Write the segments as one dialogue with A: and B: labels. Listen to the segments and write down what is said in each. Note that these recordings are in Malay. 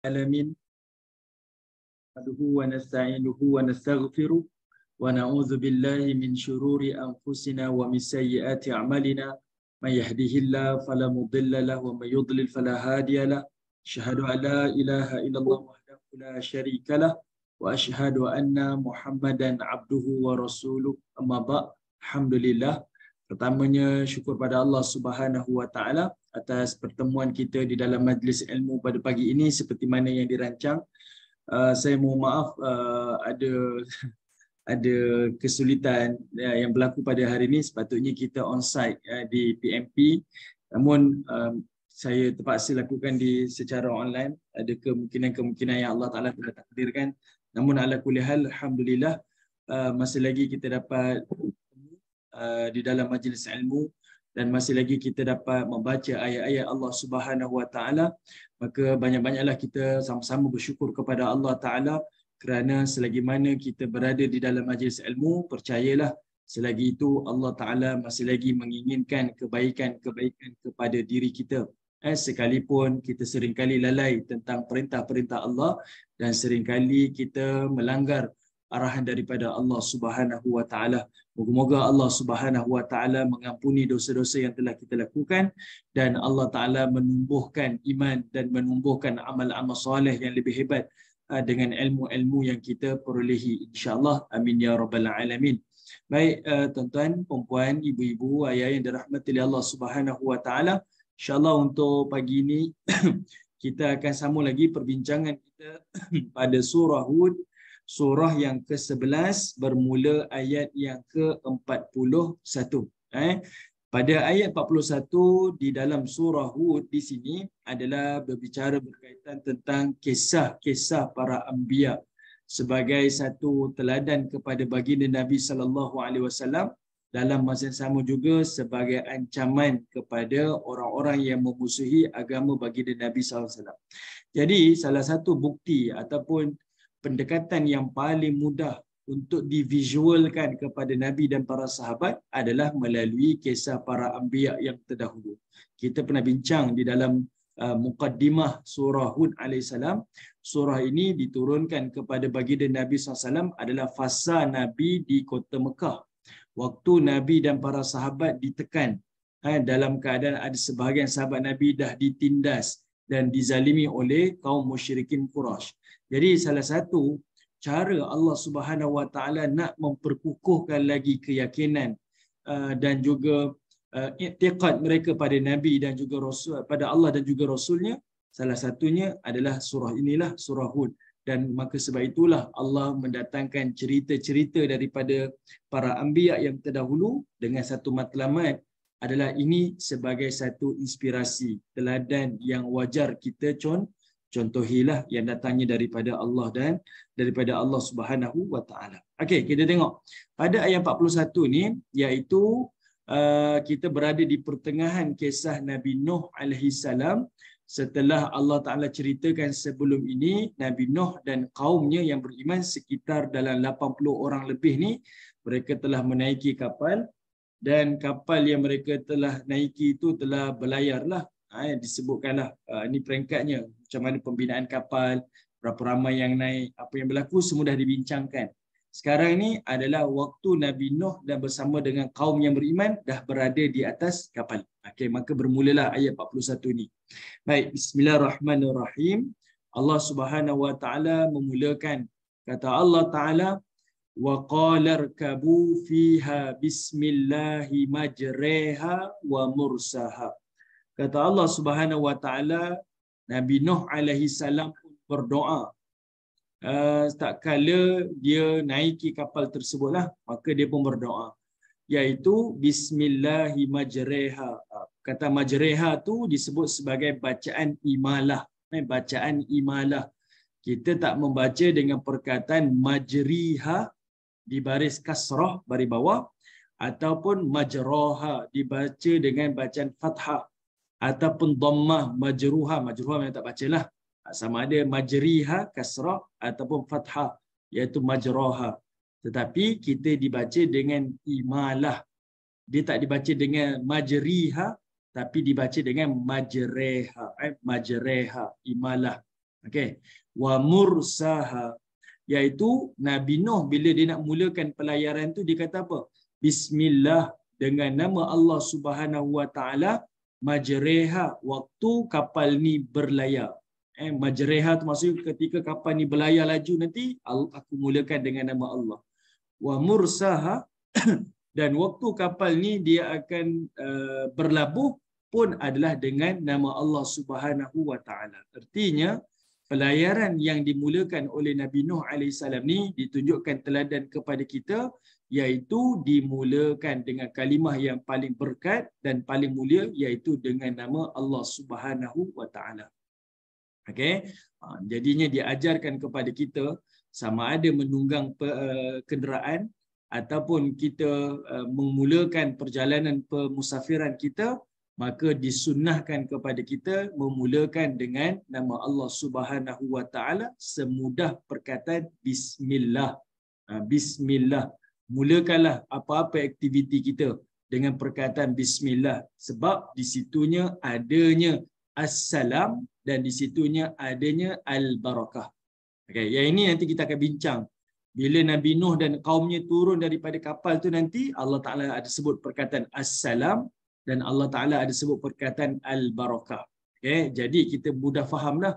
A: العالمين نحمده ونستعينه ونستغفره ونعوذ بالله من شرور انفسنا ومن سيئات اعمالنا من يهده الله فلا مضل له ومن يضلل فلا هادي له اشهد ان لا اله الا الله وحده لا شريك له واشهد ان محمدا عبده ورسوله اما بعد الحمد لله pertamanya syukur pada Allah Subhanahu wa taala atas pertemuan kita di dalam majlis ilmu pada pagi ini seperti mana yang dirancang. Uh, saya mohon maaf uh, ada ada kesulitan uh, yang berlaku pada hari ini sepatutnya kita on site uh, di PMP namun um, saya terpaksa lakukan di secara online ada kemungkinan-kemungkinan yang Allah Taala telah takdirkan namun ala kulli hal alhamdulillah uh, masih lagi kita dapat uh, di dalam majlis ilmu dan masih lagi kita dapat membaca ayat-ayat Allah Subhanahu Wa Taala maka banyak-banyaklah kita sama-sama bersyukur kepada Allah Taala kerana selagi mana kita berada di dalam majlis ilmu percayalah selagi itu Allah Taala masih lagi menginginkan kebaikan-kebaikan kepada diri kita eh sekalipun kita seringkali lalai tentang perintah-perintah Allah dan seringkali kita melanggar arahan daripada Allah Subhanahu wa taala. Moga-moga Allah Subhanahu wa taala mengampuni dosa-dosa yang telah kita lakukan dan Allah taala menumbuhkan iman dan menumbuhkan amal-amal soleh yang lebih hebat uh, dengan ilmu-ilmu yang kita perolehi insya-Allah. Amin ya rabbal alamin. Baik uh, tuan-tuan, puan-puan, ibu-ibu, ayah yang dirahmati oleh Allah Subhanahu wa taala. Insya-Allah untuk pagi ini kita akan sambung lagi perbincangan kita pada surah Hud surah yang ke-11 bermula ayat yang ke-41 eh pada ayat 41 di dalam surah Hud di sini adalah berbicara berkaitan tentang kisah-kisah para anbiya sebagai satu teladan kepada baginda Nabi sallallahu alaihi wasallam dalam masa yang sama juga sebagai ancaman kepada orang-orang yang memusuhi agama baginda Nabi sallallahu alaihi wasallam. Jadi salah satu bukti ataupun pendekatan yang paling mudah untuk divisualkan kepada Nabi dan para sahabat adalah melalui kisah para ambiak yang terdahulu. Kita pernah bincang di dalam uh, mukaddimah surah Hud AS, surah ini diturunkan kepada baginda Nabi SAW adalah fasa Nabi di kota Mekah. Waktu Nabi dan para sahabat ditekan ha, dalam keadaan ada sebahagian sahabat Nabi dah ditindas dan dizalimi oleh kaum musyrikin Quraisy. Jadi salah satu cara Allah Subhanahu Wa Taala nak memperkukuhkan lagi keyakinan uh, dan juga uh, i'tiqad mereka pada nabi dan juga rasul pada Allah dan juga rasulnya salah satunya adalah surah inilah surah Hud dan maka sebab itulah Allah mendatangkan cerita-cerita daripada para anbiya yang terdahulu dengan satu matlamat adalah ini sebagai satu inspirasi teladan yang wajar kita con contohilah yang datangnya daripada Allah dan daripada Allah Subhanahu wa taala. Okey, kita tengok. Pada ayat 41 ni iaitu uh, kita berada di pertengahan kisah Nabi Nuh alaihi salam setelah Allah Taala ceritakan sebelum ini Nabi Nuh dan kaumnya yang beriman sekitar dalam 80 orang lebih ni mereka telah menaiki kapal dan kapal yang mereka telah naiki itu telah berlayarlah eh disebutkanlah uh, ini peringkatnya macam mana pembinaan kapal, berapa ramai yang naik, apa yang berlaku semua dah dibincangkan. Sekarang ini adalah waktu Nabi Nuh dan bersama dengan kaum yang beriman dah berada di atas kapal. Okey, maka bermulalah ayat 41 ni. Baik, bismillahirrahmanirrahim. Allah Subhanahu wa taala memulakan kata Allah taala wa qala rkabu fiha bismillahi majraha wa mursaha. Kata Allah Subhanahu wa taala Nabi Nuh alaihi salam pun berdoa. Uh, ah, tak kala dia naiki kapal tersebutlah, maka dia pun berdoa. Iaitu Bismillahimajreha. Ah, kata majreha tu disebut sebagai bacaan imalah. Eh, bacaan imalah. Kita tak membaca dengan perkataan majriha di baris kasrah, baris bawah. Ataupun majroha dibaca dengan bacaan fathah ataupun dhammah majruha majruha yang tak bacalah sama ada majriha kasrah ataupun fathah iaitu majraha tetapi kita dibaca dengan imalah dia tak dibaca dengan majriha tapi dibaca dengan majreha eh majreha imalah okey wa mursaha iaitu Nabi Nuh bila dia nak mulakan pelayaran tu dia kata apa bismillah dengan nama Allah Subhanahu wa taala majreha waktu kapal ni berlayar. Eh, majreha tu maksudnya ketika kapal ni berlayar laju nanti, aku muliakan dengan nama Allah. Wa mursaha dan waktu kapal ni dia akan eh, berlabuh pun adalah dengan nama Allah Subhanahu wa taala. Artinya pelayaran yang dimulakan oleh Nabi Nuh alaihi salam ni ditunjukkan teladan kepada kita iaitu dimulakan dengan kalimah yang paling berkat dan paling mulia iaitu dengan nama Allah Subhanahu wa taala. Okey. Ha, jadinya diajarkan kepada kita sama ada menunggang eh, kenderaan ataupun kita eh, memulakan perjalanan pemusafiran kita maka disunnahkan kepada kita memulakan dengan nama Allah Subhanahu wa taala semudah perkataan bismillah ha, bismillah mulakanlah apa-apa aktiviti kita dengan perkataan bismillah sebab di situnya adanya assalam dan di situnya adanya al barakah. Okey, yang ini nanti kita akan bincang. Bila Nabi Nuh dan kaumnya turun daripada kapal tu nanti Allah Taala ada sebut perkataan assalam dan Allah Taala ada sebut perkataan al barakah. Okey, jadi kita mudah fahamlah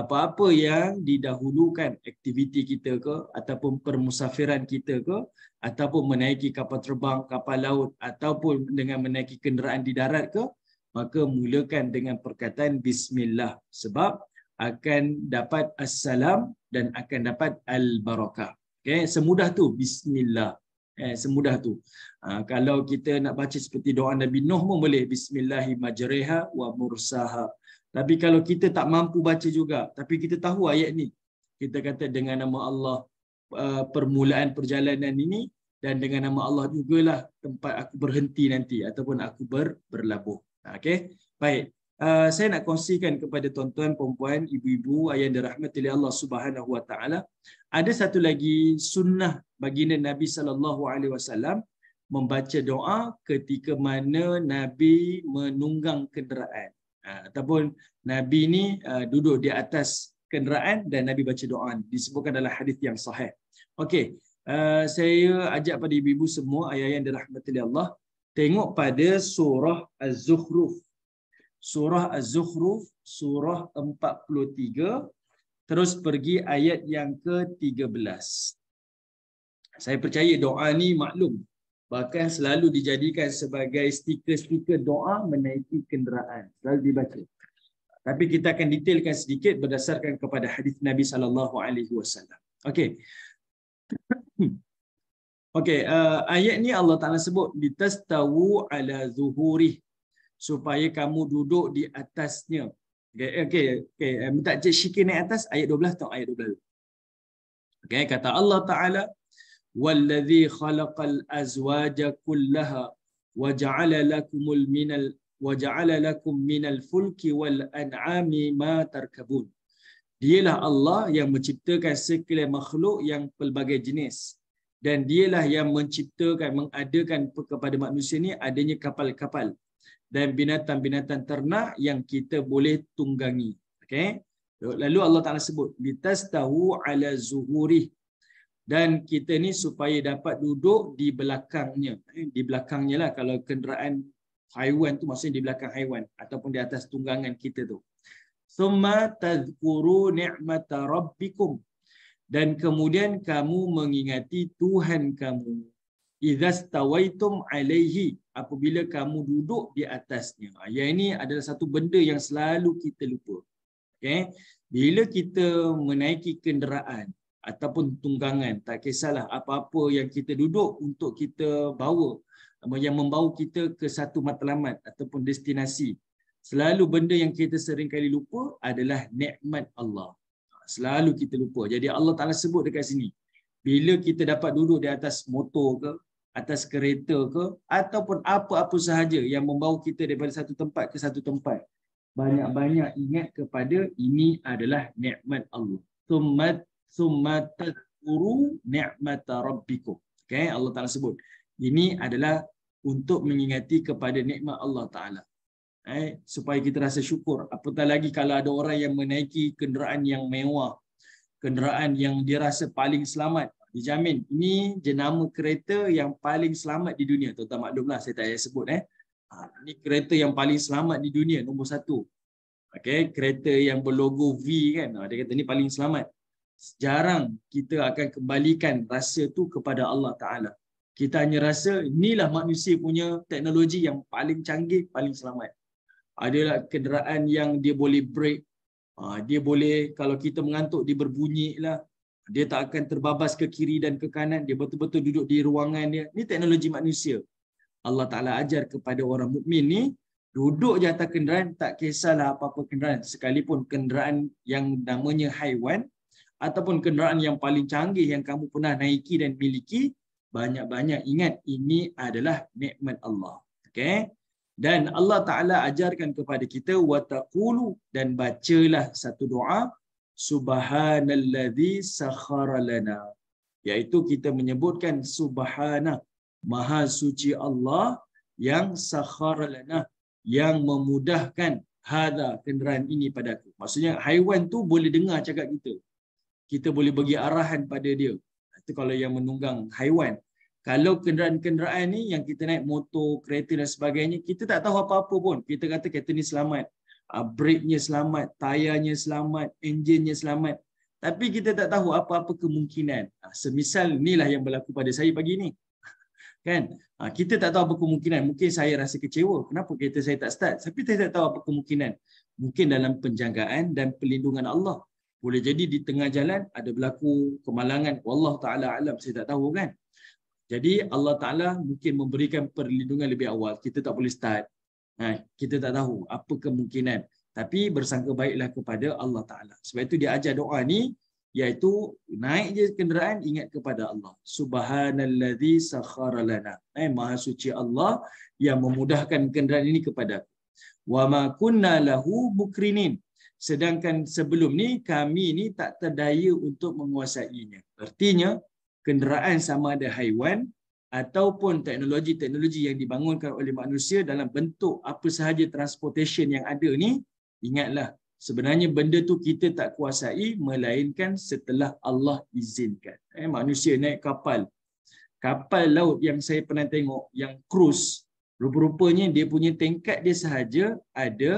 A: apa-apa yang didahulukan aktiviti kita ke ataupun permusafiran kita ke ataupun menaiki kapal terbang, kapal laut ataupun dengan menaiki kenderaan di darat ke maka mulakan dengan perkataan bismillah sebab akan dapat assalam dan akan dapat al barakah. Okey, semudah tu bismillah. Eh, semudah tu. Ha, kalau kita nak baca seperti doa Nabi Nuh pun boleh bismillahirrahmanirrahim wa mursaha tapi kalau kita tak mampu baca juga, tapi kita tahu ayat ni, kita kata dengan nama Allah uh, permulaan perjalanan ini dan dengan nama Allah jugalah tempat aku berhenti nanti ataupun aku ber, berlabuh. Okey. Baik. Uh, saya nak kongsikan kepada tuan-tuan, puan-puan, ibu-ibu, ayah dan rahmat Allah Subhanahu Wa Taala. Ada satu lagi sunnah bagi Nabi Sallallahu Alaihi Wasallam membaca doa ketika mana Nabi menunggang kenderaan. Ah, ataupun Nabi ni ah, duduk di atas kenderaan dan Nabi baca doa disebutkan dalam hadis yang sahih. Okey, ah, saya ajak pada ibu-ibu semua ayah yang dirahmati Allah tengok pada surah Az-Zukhruf. Surah Az-Zukhruf surah 43 terus pergi ayat yang ke-13. Saya percaya doa ni maklum bahkan selalu dijadikan sebagai stiker-stiker doa menaiki kenderaan selalu dibaca tapi kita akan detailkan sedikit berdasarkan kepada hadis Nabi sallallahu alaihi wasallam okey okey uh, ayat ni Allah Taala sebut ditastawu ala zuhuri supaya kamu duduk di atasnya okey okey okay. Eh, minta cik sikit naik atas ayat 12 tengok ayat 12 okey kata Allah Taala والذي خلق الأزواج كلها وجعل لكم من وجعل لكم من الفلك والأنعام ما تركبون Dialah Allah yang menciptakan segala makhluk yang pelbagai jenis. Dan dialah yang menciptakan, mengadakan kepada manusia ini adanya kapal-kapal. Dan binatang-binatang ternak yang kita boleh tunggangi. Okay? Lalu Allah Ta'ala sebut, لِتَسْتَهُ ala زُهُورِهِ dan kita ni supaya dapat duduk di belakangnya eh, di belakangnya lah kalau kenderaan haiwan tu maksudnya di belakang haiwan ataupun di atas tunggangan kita tu summa tadhkuru ni'mata rabbikum dan kemudian kamu mengingati Tuhan kamu idzastawaitum alaihi apabila kamu duduk di atasnya Ya ini adalah satu benda yang selalu kita lupa okey eh, bila kita menaiki kenderaan ataupun tunggangan tak kisahlah apa-apa yang kita duduk untuk kita bawa yang membawa kita ke satu matlamat ataupun destinasi selalu benda yang kita sering kali lupa adalah nikmat Allah selalu kita lupa jadi Allah Taala sebut dekat sini bila kita dapat duduk di atas motor ke atas kereta ke ataupun apa-apa sahaja yang membawa kita daripada satu tempat ke satu tempat banyak-banyak ingat kepada ini adalah nikmat Allah. Tsummat summa tadkuru ni'mata rabbikum. Okay, Allah Ta'ala sebut. Ini adalah untuk mengingati kepada nikmat Allah Ta'ala. Eh, supaya kita rasa syukur. Apatah lagi kalau ada orang yang menaiki kenderaan yang mewah. Kenderaan yang dia rasa paling selamat. Dijamin. Ini jenama kereta yang paling selamat di dunia. Tuan-tuan maklumlah saya tak payah sebut. Eh. Ha, ini kereta yang paling selamat di dunia. Nombor satu. Okay, kereta yang berlogo V kan. ada ha, kata ni paling selamat jarang kita akan kembalikan rasa tu kepada Allah Ta'ala. Kita hanya rasa inilah manusia punya teknologi yang paling canggih, paling selamat. Adalah kenderaan yang dia boleh break. Ha, dia boleh, kalau kita mengantuk, dia berbunyi lah. Dia tak akan terbabas ke kiri dan ke kanan. Dia betul-betul duduk di ruangan dia. Ini teknologi manusia. Allah Ta'ala ajar kepada orang mukmin ni, duduk di atas kenderaan, tak kisahlah apa-apa kenderaan. Sekalipun kenderaan yang namanya haiwan, ataupun kenderaan yang paling canggih yang kamu pernah naiki dan miliki, banyak-banyak ingat ini adalah nikmat Allah. Okey. Dan Allah Taala ajarkan kepada kita wa taqulu dan bacalah satu doa subhanallazi sakhara lana. Yaitu kita menyebutkan subhana maha suci Allah yang sakhara lana yang memudahkan hadha kenderaan ini padaku. Maksudnya haiwan tu boleh dengar cakap kita kita boleh bagi arahan pada dia. Itu kalau yang menunggang haiwan. Kalau kenderaan-kenderaan ni yang kita naik motor, kereta dan sebagainya, kita tak tahu apa-apa pun. Kita kata kereta ni selamat. Uh, brake-nya selamat, tayarnya selamat, enjin-nya selamat. Tapi kita tak tahu apa-apa kemungkinan. Uh, semisal inilah yang berlaku pada saya pagi ni. kan? Uh, kita tak tahu apa kemungkinan. Mungkin saya rasa kecewa. Kenapa kereta saya tak start? Tapi saya tak tahu apa kemungkinan. Mungkin dalam penjagaan dan perlindungan Allah boleh jadi di tengah jalan ada berlaku kemalangan wallah taala alam saya tak tahu kan jadi Allah taala mungkin memberikan perlindungan lebih awal kita tak boleh start ha, kita tak tahu apa kemungkinan tapi bersangka baiklah kepada Allah taala sebab itu dia ajar doa ni iaitu naik je kenderaan ingat kepada Allah subhanallazi sakhara lana eh maha suci Allah yang memudahkan kenderaan ini kepada wa ma kunna lahu mukrinin sedangkan sebelum ni kami ni tak terdaya untuk menguasainya artinya kenderaan sama ada haiwan ataupun teknologi-teknologi yang dibangunkan oleh manusia dalam bentuk apa sahaja transportation yang ada ni ingatlah sebenarnya benda tu kita tak kuasai melainkan setelah Allah izinkan eh manusia naik kapal kapal laut yang saya pernah tengok yang cruise rupa-rupanya dia punya tingkat dia sahaja ada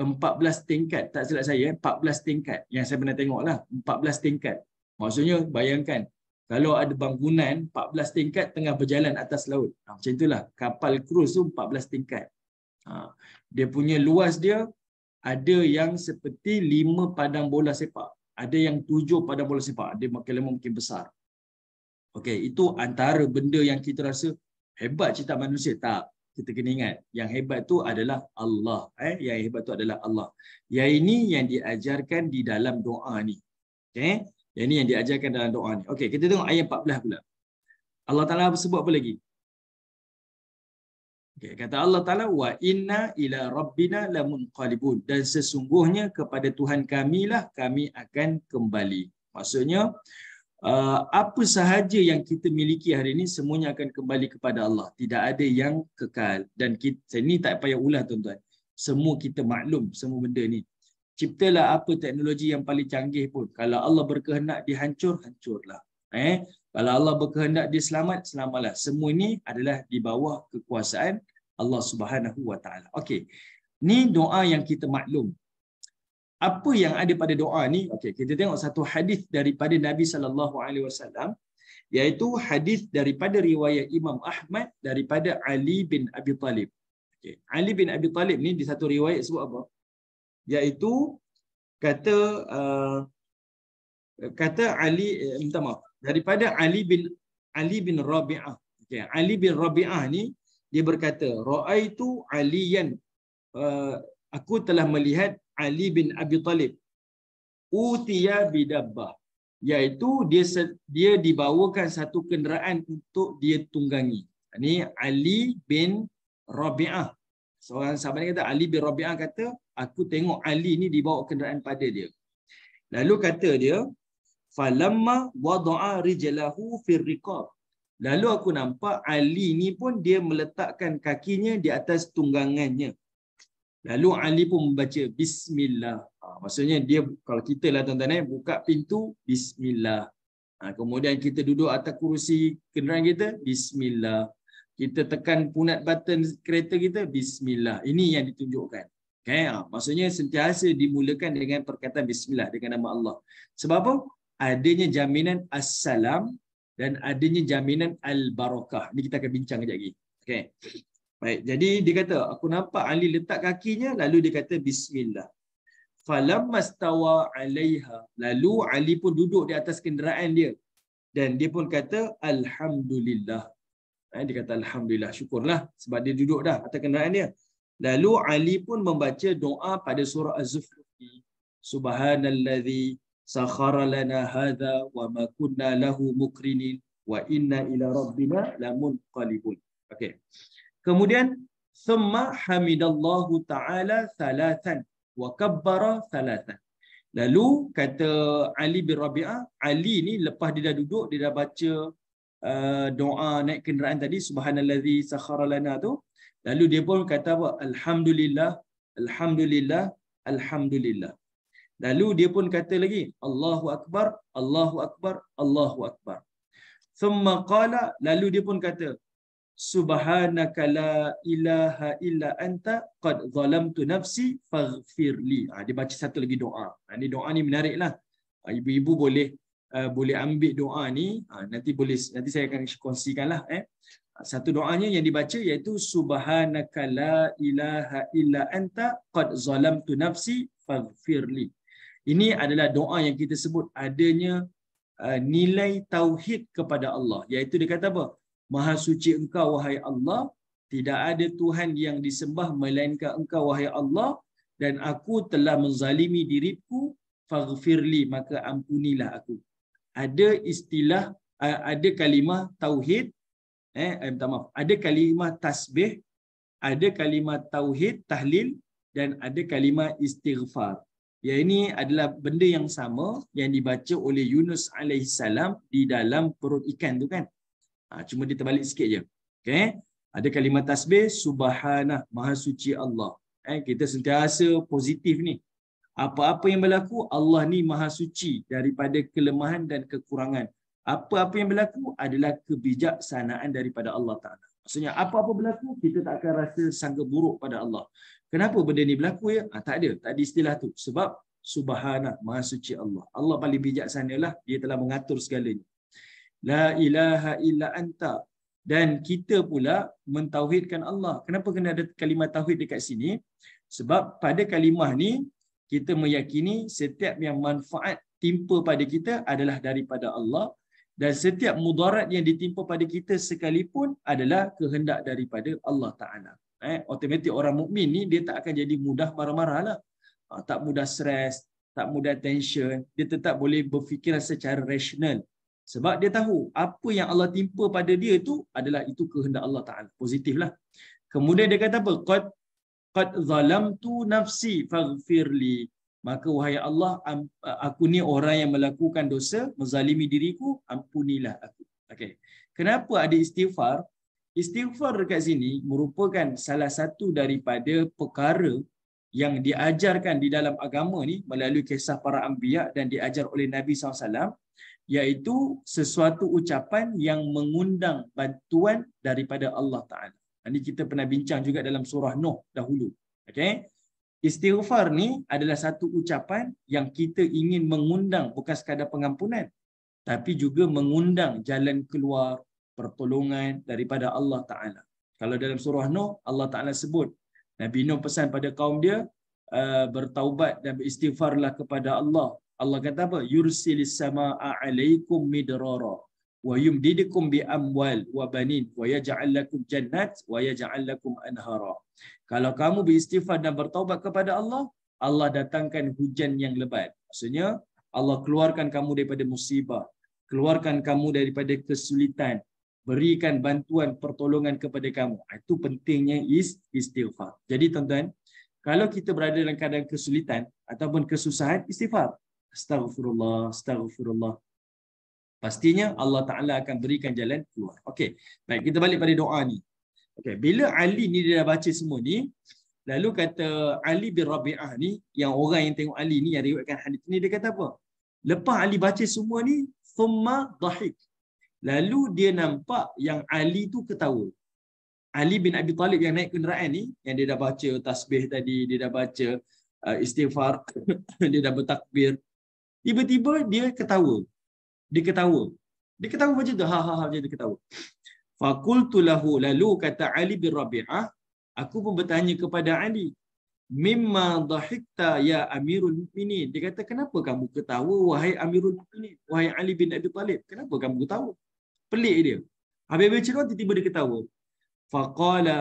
A: 14 tingkat tak silap saya 14 eh. tingkat yang saya pernah tengoklah 14 tingkat maksudnya bayangkan kalau ada bangunan 14 tingkat tengah berjalan atas laut ha, macam itulah kapal cruise tu 14 tingkat ha, dia punya luas dia ada yang seperti 5 padang bola sepak ada yang 7 padang bola sepak dia makin lama makin besar okey itu antara benda yang kita rasa hebat cerita manusia tak kita kena ingat yang hebat tu adalah Allah eh yang hebat tu adalah Allah yang ini yang diajarkan di dalam doa ni okey eh? yang ini yang diajarkan dalam doa ni okey kita tengok ayat 14 pula Allah Taala sebut apa lagi okey kata Allah Taala wa inna ila rabbina lamunqalibun dan sesungguhnya kepada Tuhan kamilah kami akan kembali maksudnya Uh, apa sahaja yang kita miliki hari ini semuanya akan kembali kepada Allah. Tidak ada yang kekal dan kita ini tak payah ulah tuan-tuan. Semua kita maklum semua benda ni. Ciptalah apa teknologi yang paling canggih pun kalau Allah berkehendak dihancur hancurlah. Eh, kalau Allah berkehendak diselamat selamatlah. Semua ini adalah di bawah kekuasaan Allah Subhanahu Wa Taala. Okey. Ni doa yang kita maklum apa yang ada pada doa ni okey kita tengok satu hadis daripada Nabi sallallahu alaihi wasallam iaitu hadis daripada riwayat Imam Ahmad daripada Ali bin Abi Talib okey Ali bin Abi Talib ni di satu riwayat sebut apa iaitu kata uh, kata Ali eh, minta maaf daripada Ali bin Ali bin Rabi'ah okey Ali bin Rabi'ah ni dia berkata raaitu aliyan uh, aku telah melihat Ali bin Abi Talib utiya bidabba iaitu dia dia dibawakan satu kenderaan untuk dia tunggangi. Ini Ali bin Rabi'ah. Seorang sahabat ni kata Ali bin Rabi'ah kata aku tengok Ali ni dibawa kenderaan pada dia. Lalu kata dia falamma wada'a rijlahu fir riqab. Lalu aku nampak Ali ni pun dia meletakkan kakinya di atas tunggangannya. Lalu Ali pun membaca bismillah. Ha, maksudnya dia kalau kita lah tuan-tuan eh buka pintu bismillah. Ha, kemudian kita duduk atas kerusi kenderaan kita bismillah. Kita tekan punat button kereta kita bismillah. Ini yang ditunjukkan. Okay, ha, maksudnya sentiasa dimulakan dengan perkataan bismillah dengan nama Allah. Sebab apa? Adanya jaminan assalam dan adanya jaminan al-barakah. Ini kita akan bincang kejap lagi. Okay. Baik, jadi dia kata aku nampak Ali letak kakinya lalu dia kata bismillah. Falamastawa 'alaiha. Lalu Ali pun duduk di atas kenderaan dia dan dia pun kata alhamdulillah. Eh, dia kata alhamdulillah syukurlah sebab dia duduk dah atas kenderaan dia. Lalu Ali pun membaca doa pada surah Az-Zukhruf. Subhanallazi sakhara lana hadha wa ma kunna lahu mukrinin wa inna ila rabbina lamunqalibun. Okey. Kemudian summa hamidallahu taala salatan wa kabbara salatan. Lalu kata Ali bin Rabi'ah, Ali ni lepas dia dah duduk dia dah baca uh, doa naik kenderaan tadi subhanallazi sakhara lana tu. Lalu dia pun kata apa? Alhamdulillah, alhamdulillah, alhamdulillah. Lalu dia pun kata lagi, Allahu akbar, Allahu akbar, Allahu akbar. Thumma qala, lalu dia pun kata, subhanaka la ilaha illa anta qad zalamtu nafsi faghfirli. li. Ha, dia baca satu lagi doa. Ha, ni doa ni menariklah. Ha, ibu-ibu boleh uh, boleh ambil doa ni. Ha, nanti boleh nanti saya akan kongsikanlah eh. Ha, satu doanya yang dibaca iaitu subhanaka la ilaha illa anta qad zalamtu nafsi faghfirli. Ini adalah doa yang kita sebut adanya uh, nilai tauhid kepada Allah. Yaitu dia kata apa? Maha suci engkau wahai Allah tidak ada tuhan yang disembah melainkan engkau wahai Allah dan aku telah menzalimi diriku faghfirli maka ampunilah aku ada istilah ada kalimah tauhid eh, eh minta maaf ada kalimah tasbih ada kalimah tauhid tahlil dan ada kalimah istighfar Ya ini adalah benda yang sama yang dibaca oleh Yunus alaihissalam di dalam perut ikan tu kan. Ha, cuma dia terbalik sikit je. Okay? Ada kalimat tasbih, subhanah, maha suci Allah. Eh, kita sentiasa positif ni. Apa-apa yang berlaku, Allah ni maha suci daripada kelemahan dan kekurangan. Apa-apa yang berlaku adalah kebijaksanaan daripada Allah Ta'ala. Maksudnya apa-apa berlaku, kita tak akan rasa sangka buruk pada Allah. Kenapa benda ni berlaku ya? Ha, tak ada, tak ada istilah tu. Sebab subhanah, maha suci Allah. Allah paling bijaksanalah, dia telah mengatur segalanya la ilaha illa anta dan kita pula mentauhidkan Allah. Kenapa kena ada kalimah tauhid dekat sini? Sebab pada kalimah ni kita meyakini setiap yang manfaat timpa pada kita adalah daripada Allah dan setiap mudarat yang ditimpa pada kita sekalipun adalah kehendak daripada Allah Taala. Eh, automatik orang mukmin ni dia tak akan jadi mudah marah-marah lah. Ah, tak mudah stres, tak mudah tension, dia tetap boleh berfikiran secara rasional. Sebab dia tahu apa yang Allah timpa pada dia itu adalah itu kehendak Allah Taala. Positiflah. Kemudian dia kata apa? Qad qad zalamtu nafsi faghfirli. Maka wahai Allah aku ni orang yang melakukan dosa, menzalimi diriku, ampunilah aku. Okey. Kenapa ada istighfar? Istighfar dekat sini merupakan salah satu daripada perkara yang diajarkan di dalam agama ni melalui kisah para anbiya dan diajar oleh Nabi SAW alaihi iaitu sesuatu ucapan yang mengundang bantuan daripada Allah Taala. Ini kita pernah bincang juga dalam surah Nuh dahulu. Okey. Istighfar ni adalah satu ucapan yang kita ingin mengundang bukan sekadar pengampunan tapi juga mengundang jalan keluar pertolongan daripada Allah Taala. Kalau dalam surah Nuh Allah Taala sebut Nabi Nuh pesan pada kaum dia uh, bertaubat dan beristighfarlah kepada Allah Allah kata apa? Yursilis sama'a alaikum midrara wa yumdidukum bi amwal wa banin wa yaj'al lakum jannat wa yaj'al lakum anhara. Kalau kamu beristighfar dan bertaubat kepada Allah, Allah datangkan hujan yang lebat. Maksudnya Allah keluarkan kamu daripada musibah, keluarkan kamu daripada kesulitan, berikan bantuan pertolongan kepada kamu. Ah, itu pentingnya is istighfar. Jadi tuan-tuan, kalau kita berada dalam keadaan kesulitan ataupun kesusahan, istighfar astaghfirullah, astaghfirullah. Pastinya Allah Ta'ala akan berikan jalan keluar. Okey, baik kita balik pada doa ni. Okey, bila Ali ni dia dah baca semua ni, lalu kata Ali bin Rabi'ah ni, yang orang yang tengok Ali ni, yang riwayatkan hadis ni, dia kata apa? Lepas Ali baca semua ni, thumma dahik. Lalu dia nampak yang Ali tu ketawa. Ali bin Abi Talib yang naik kenderaan ni, yang dia dah baca tasbih tadi, dia dah baca uh, istighfar, dia dah bertakbir, Tiba-tiba dia ketawa. Dia ketawa. Dia ketawa macam tu. Ha ha ha macam tu ketawa. Fakultu lahu lalu kata Ali bin Rabi'ah. Aku pun bertanya kepada Ali. Mimma dahikta ya Amirul Mukminin. Dia kata kenapa kamu ketawa wahai Amirul Mukminin, Wahai Ali bin Abi Talib. Kenapa kamu ketawa? Pelik dia. Habis-habis cerita tiba-tiba dia ketawa. Faqala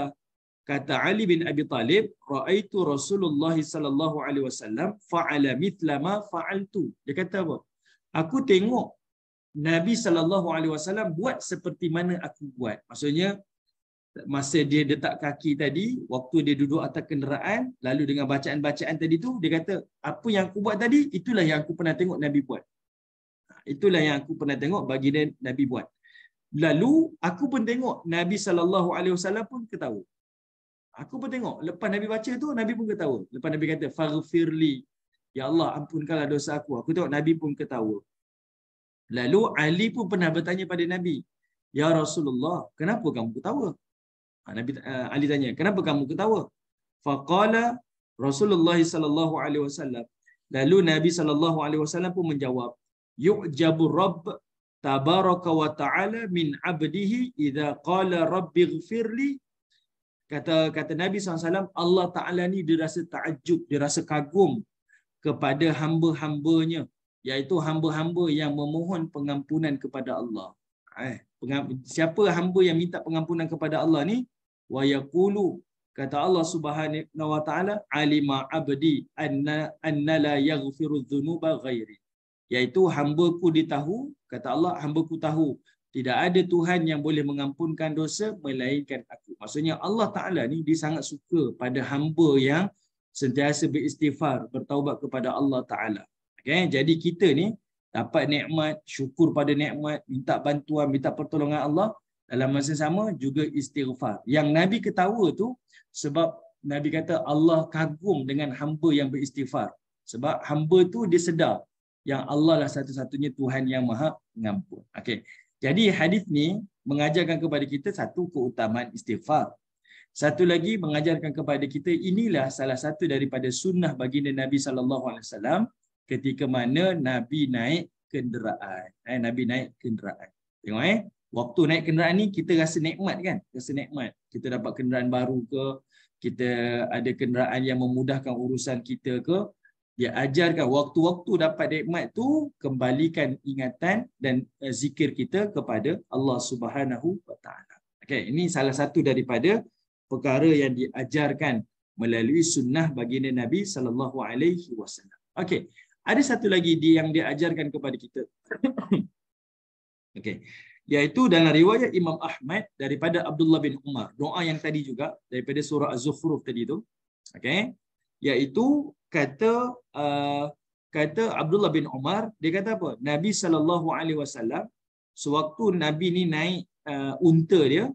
A: kata Ali bin Abi Talib raaitu Rasulullah sallallahu alaihi wasallam fa'ala mithla ma fa'altu dia kata apa aku tengok Nabi sallallahu alaihi wasallam buat seperti mana aku buat maksudnya masa dia letak kaki tadi waktu dia duduk atas kenderaan lalu dengan bacaan-bacaan tadi tu dia kata apa yang aku buat tadi itulah yang aku pernah tengok Nabi buat ha, itulah yang aku pernah tengok bagi Nabi buat lalu aku pun tengok Nabi sallallahu alaihi wasallam pun ketawa Aku pun tengok lepas Nabi baca tu Nabi pun ketawa. Lepas Nabi kata farfirli ya Allah ampunkanlah dosa aku. Aku tengok Nabi pun ketawa. Lalu Ali pun pernah bertanya pada Nabi, "Ya Rasulullah, kenapa kamu ketawa?" Ha, Nabi uh, Ali tanya, "Kenapa kamu ketawa?" Faqala Rasulullah sallallahu alaihi wasallam. Lalu Nabi sallallahu alaihi wasallam pun menjawab, "Yu'jabu Rabb tabaraka wa ta'ala min 'abdihi idza qala rabbighfirli Kata kata Nabi SAW, Allah Ta'ala ni dia rasa ta'ajub, dia rasa kagum kepada hamba-hambanya. Iaitu hamba-hamba yang memohon pengampunan kepada Allah. Eh, siapa hamba yang minta pengampunan kepada Allah ni? Wa yakulu, kata Allah Subhanahu Wa Ta'ala, alima abdi anna, anna la yaghfiru dhunuba ghairi. Iaitu hamba ku ditahu, kata Allah, hamba ku tahu tidak ada Tuhan yang boleh mengampunkan dosa melainkan aku. Maksudnya Allah Ta'ala ni dia sangat suka pada hamba yang sentiasa beristighfar, bertaubat kepada Allah Ta'ala. Okay? Jadi kita ni dapat nikmat, syukur pada nikmat, minta bantuan, minta pertolongan Allah. Dalam masa sama juga istighfar. Yang Nabi ketawa tu sebab Nabi kata Allah kagum dengan hamba yang beristighfar. Sebab hamba tu dia sedar yang Allah lah satu-satunya Tuhan yang maha mengampun. Okay. Jadi hadis ni mengajarkan kepada kita satu keutamaan istighfar. Satu lagi mengajarkan kepada kita inilah salah satu daripada sunnah baginda Nabi sallallahu alaihi wasallam ketika mana Nabi naik kenderaan. Eh, Nabi naik kenderaan. Tengok eh. Waktu naik kenderaan ni kita rasa nikmat kan? Rasa nikmat. Kita dapat kenderaan baru ke? Kita ada kenderaan yang memudahkan urusan kita ke? dia ajarkan waktu-waktu dapat nikmat tu kembalikan ingatan dan eh, zikir kita kepada Allah Subhanahu wa taala. Okey, ini salah satu daripada perkara yang diajarkan melalui sunnah baginda Nabi sallallahu alaihi wasallam. Okey. Ada satu lagi dia yang diajarkan kepada kita. Okey. Iaitu dalam riwayat Imam Ahmad daripada Abdullah bin Umar. Doa yang tadi juga daripada surah Az-Zukhruf tadi tu. Okey. Iaitu kata uh, kata Abdullah bin Umar dia kata apa Nabi sallallahu alaihi wasallam sewaktu Nabi ni naik uh, unta dia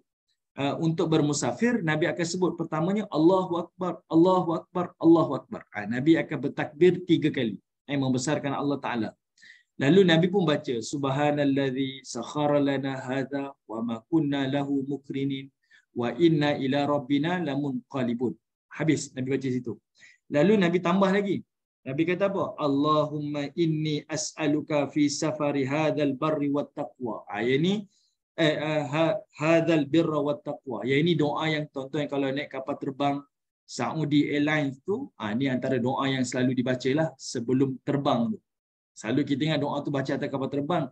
A: uh, untuk bermusafir Nabi akan sebut pertamanya Allahu akbar Allahu akbar Allahu akbar uh, Nabi akan bertakbir tiga kali yang membesarkan Allah taala lalu Nabi pun baca subhanallazi sakhara lana hadza wa ma kunna lahu mukrinin wa inna ila rabbina lamunqalibun habis Nabi baca situ Lalu Nabi tambah lagi. Nabi kata apa? Allahumma inni as'aluka fi safari hadzal barri wat taqwa. Ayat ah, ni eh uh, eh, hadzal birra wat taqwa. Ya ini doa yang tuan-tuan kalau naik kapal terbang Saudi Airlines tu, ah ni antara doa yang selalu dibacalah sebelum terbang tu. Selalu kita ingat doa tu baca atas kapal terbang,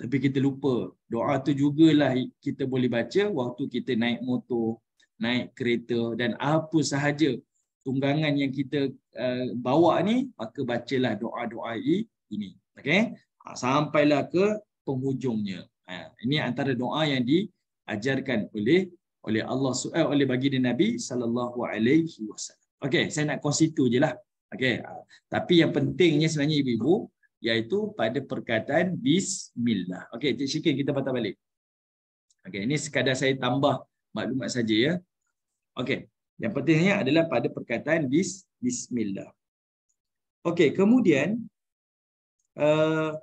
A: tapi kita lupa doa tu jugalah kita boleh baca waktu kita naik motor, naik kereta dan apa sahaja tunggangan yang kita uh, bawa ni maka bacalah doa-doa ini okey ha, sampailah ke penghujungnya ha, ini antara doa yang diajarkan oleh oleh Allah eh, oleh baginda Nabi sallallahu alaihi wasallam okey saya nak kongsi tu jelah okey ha, tapi yang pentingnya sebenarnya ibu-ibu iaitu pada perkataan bismillah okey cik sikit kita patah balik okey ini sekadar saya tambah maklumat saja ya okey yang pentingnya adalah pada perkataan bis bismillah. Okey, kemudian uh,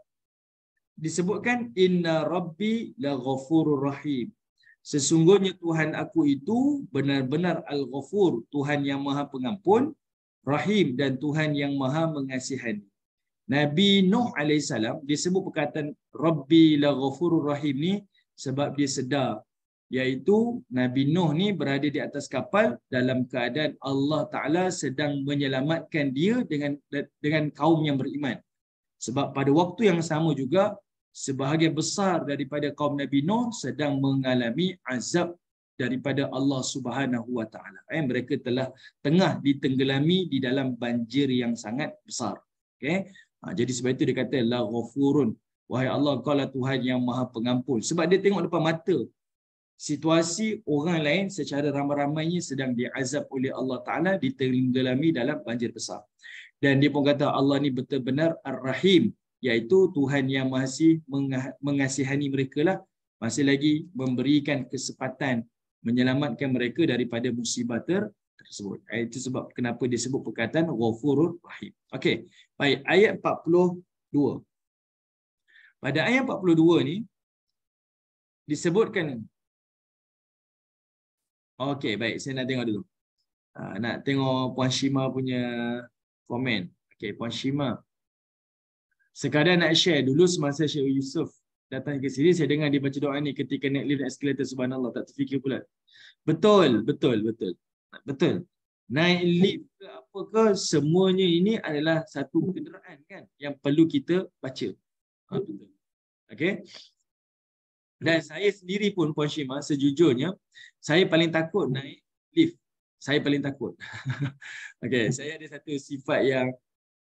A: disebutkan inna rabbi laghafurur rahim. Sesungguhnya Tuhan aku itu benar-benar Al-Ghafur, Tuhan yang Maha Pengampun, Rahim dan Tuhan yang Maha Mengasihani. Nabi Nuh alaihissalam disebut perkataan Rabbi la ghafurur rahim ni sebab dia sedar iaitu Nabi Nuh ni berada di atas kapal dalam keadaan Allah Taala sedang menyelamatkan dia dengan dengan kaum yang beriman. Sebab pada waktu yang sama juga sebahagian besar daripada kaum Nabi Nuh sedang mengalami azab daripada Allah Subhanahu Wa Taala. Eh, mereka telah tengah ditenggelami di dalam banjir yang sangat besar. Okay? Ha, jadi sebab itu dia kata la ghafurun. Wahai Allah, kau lah Tuhan yang maha pengampun. Sebab dia tengok depan mata, situasi orang lain secara ramai-ramainya sedang diazab oleh Allah Ta'ala ditenggelami dalam banjir besar. Dan dia pun kata Allah ni betul benar Ar-Rahim iaitu Tuhan yang masih mengasihani mereka lah masih lagi memberikan kesempatan menyelamatkan mereka daripada musibah ter tersebut. Eh, itu sebab kenapa dia sebut perkataan Ghafurur Rahim. Okey. Baik, ayat 42. Pada ayat 42 ni disebutkan
B: Okey, baik. Saya nak tengok dulu. Ha, nak tengok Puan Shima
A: punya komen. Okey, Puan Shima. Sekadar nak share. Dulu semasa Syekh Yusuf datang ke sini, saya dengar dia baca doa ni ketika naik lift escalator. Subhanallah. Tak terfikir pula. Betul. Betul. Betul. Betul. Naik lift ke apa ke semuanya ini adalah satu kenderaan kan yang perlu kita baca. Ha, betul. Okay. Dan hmm. saya sendiri pun Puan Shima sejujurnya saya paling takut naik lift. Saya paling takut. okay, hmm. saya ada satu sifat yang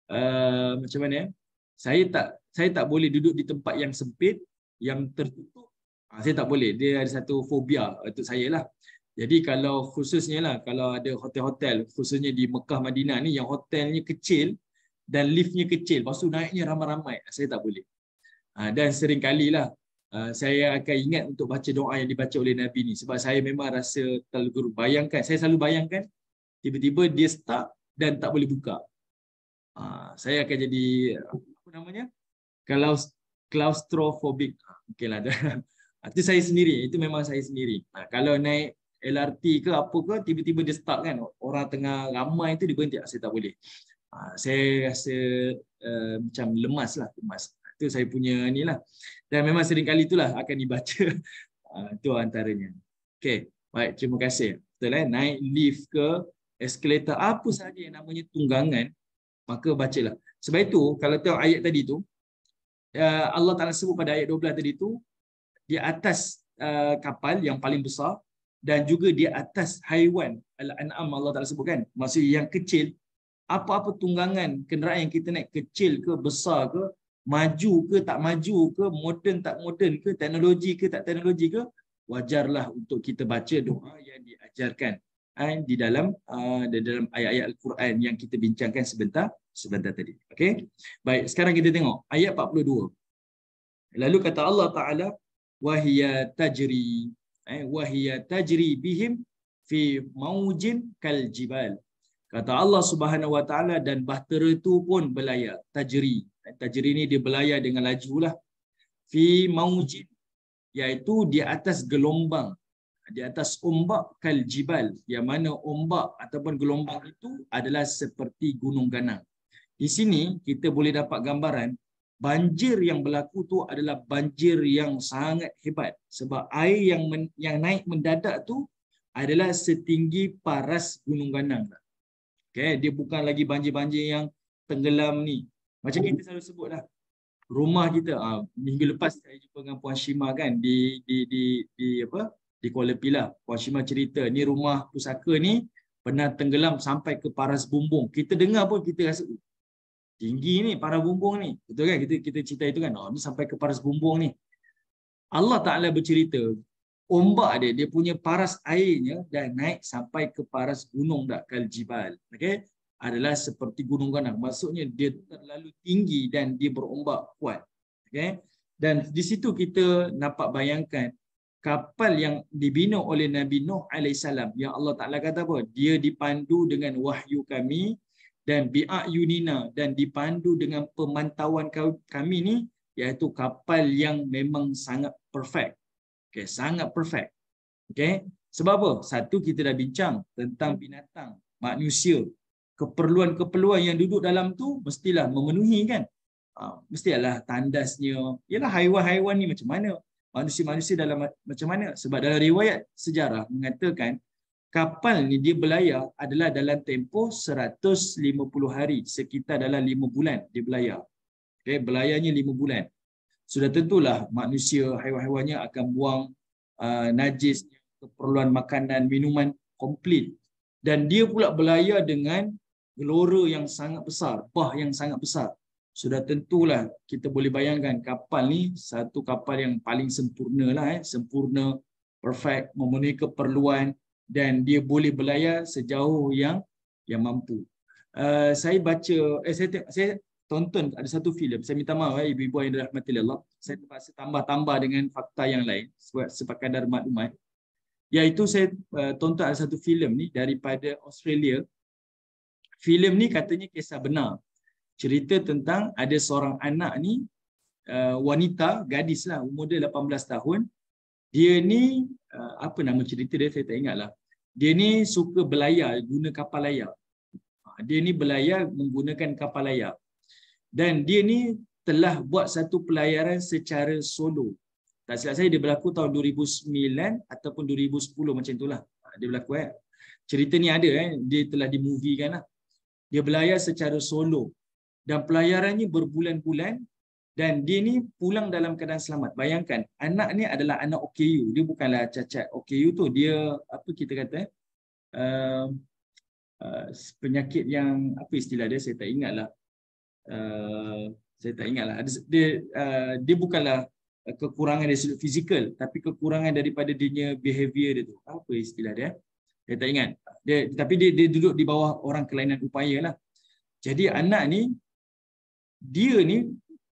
A: uh, macam mana? Eh? Saya tak saya tak boleh duduk di tempat yang sempit, yang tertutup. Ha, saya tak boleh. Dia ada satu fobia untuk saya lah. Jadi kalau khususnya lah, kalau ada hotel-hotel khususnya di Mekah Madinah ni yang hotelnya kecil dan liftnya kecil, lepas tu naiknya ramai-ramai. Saya tak boleh. Ha, dan sering kali lah Ah, saya akan ingat untuk baca doa yang dibaca oleh Nabi ni sebab saya memang rasa terlalu guru bayangkan saya selalu bayangkan tiba-tiba dia stuck dan tak boleh buka uh, saya akan jadi apa namanya Kalau claustrophobic okay lah itu saya sendiri itu memang saya sendiri uh, kalau naik LRT ke apa ke tiba-tiba dia stuck kan orang tengah ramai itu dia berhenti saya tak boleh uh, saya rasa uh, macam lemas lah lemas itu saya punya ni lah dan memang sering kali itulah akan dibaca ah, itu antaranya Okay, baik terima kasih betul eh naik lift ke eskalator apa sahaja yang namanya tunggangan maka bacalah sebab itu kalau tengok ayat tadi tu eh, Allah Taala sebut pada ayat 12 tadi tu di atas eh, kapal yang paling besar dan juga di atas haiwan al-an'am Allah Taala sebut kan maksudnya yang kecil apa-apa tunggangan kenderaan yang kita naik kecil ke besar ke maju ke tak maju ke, moden tak moden ke, teknologi ke tak teknologi ke, wajarlah untuk kita baca doa yang diajarkan eh, di dalam uh, di dalam ayat-ayat Al-Quran yang kita bincangkan sebentar sebentar tadi. Okey. Baik, sekarang kita tengok ayat 42. Lalu kata Allah Taala wahiya tajri eh wahiya tajri bihim fi maujin Kaljibal. Kata Allah Subhanahu wa taala dan bahtera itu pun berlayar tajri Tajri ni dia berlayar dengan laju lah. Fi maujin. Iaitu di atas gelombang. Di atas ombak kal jibal. Yang mana ombak ataupun gelombang itu adalah seperti gunung ganang. Di sini kita boleh dapat gambaran banjir yang berlaku tu adalah banjir yang sangat hebat sebab air yang men, yang naik mendadak tu adalah setinggi paras gunung ganang. Okay, dia bukan lagi banjir-banjir yang tenggelam ni macam kita selalu sebut lah rumah kita ah minggu lepas saya jumpa dengan puan Shima kan di di di di apa di Kuala Pilah puan Shima cerita ni rumah pusaka ni pernah tenggelam sampai ke paras bumbung kita dengar pun kita rasa oh, tinggi ni paras bumbung ni betul kan kita kita cerita itu kan oh ni sampai ke paras bumbung ni Allah Taala bercerita ombak dia dia punya paras airnya dah naik sampai ke paras gunung dak kaljibal okey adalah seperti gunung ganang. Maksudnya dia terlalu tinggi dan dia berombak kuat. Okay? Dan di situ kita nampak bayangkan kapal yang dibina oleh Nabi Nuh AS. Yang Allah Ta'ala kata apa? Dia dipandu dengan wahyu kami dan bi'ak yunina dan dipandu dengan pemantauan kami ni iaitu kapal yang memang sangat perfect. Okay, sangat perfect. Okay. Sebab apa? Satu kita dah bincang tentang binatang, manusia keperluan-keperluan yang duduk dalam tu mestilah memenuhi kan ha, mestilah tandasnya ialah haiwan-haiwan ni macam mana manusia-manusia dalam macam mana sebab dalam riwayat sejarah mengatakan kapal ni dia berlayar adalah dalam tempoh 150 hari sekitar dalam 5 bulan dia berlayar okey berlayarnya 5 bulan sudah tentulah manusia haiwan-haiwannya akan buang uh, najisnya keperluan makanan minuman komplit dan dia pula berlayar dengan gelora yang sangat besar, bah yang sangat besar. Sudah tentulah kita boleh bayangkan kapal ni satu kapal yang paling sempurna lah, eh. sempurna, perfect, memenuhi keperluan dan dia boleh berlayar sejauh yang yang mampu. Uh, saya baca, eh, saya, saya tonton ada satu filem. Saya minta maaf eh, ibu-ibu yang mati lelap. Saya terpaksa tambah-tambah dengan fakta yang lain sebab sepakat maklumat. yaitu saya uh, tonton ada satu filem ni daripada Australia filem ni katanya kisah benar. Cerita tentang ada seorang anak ni uh, wanita, gadis lah, umur dia 18 tahun. Dia ni, uh, apa nama cerita dia saya tak ingat lah. Dia ni suka berlayar, guna kapal layar. Ha, dia ni berlayar menggunakan kapal layar. Dan dia ni telah buat satu pelayaran secara solo. Tak silap saya, dia berlaku tahun 2009 ataupun 2010 macam itulah. Ha, dia berlaku eh. Cerita ni ada eh. Dia telah dimovie kan lah dia belayar secara solo dan pelayarannya berbulan-bulan dan dia ni pulang dalam keadaan selamat. Bayangkan anak ni adalah anak OKU, dia bukanlah cacat OKU tu. Dia apa kita kata uh, uh, penyakit yang apa istilah dia saya tak ingatlah. Uh, saya tak ingatlah. Dia uh, dia bukanlah kekurangan dari fizikal tapi kekurangan daripada dia behavior dia tu. Apa istilah dia? Saya tak ingat dia tapi dia dia duduk di bawah orang kelainan upaya lah. Jadi anak ni dia ni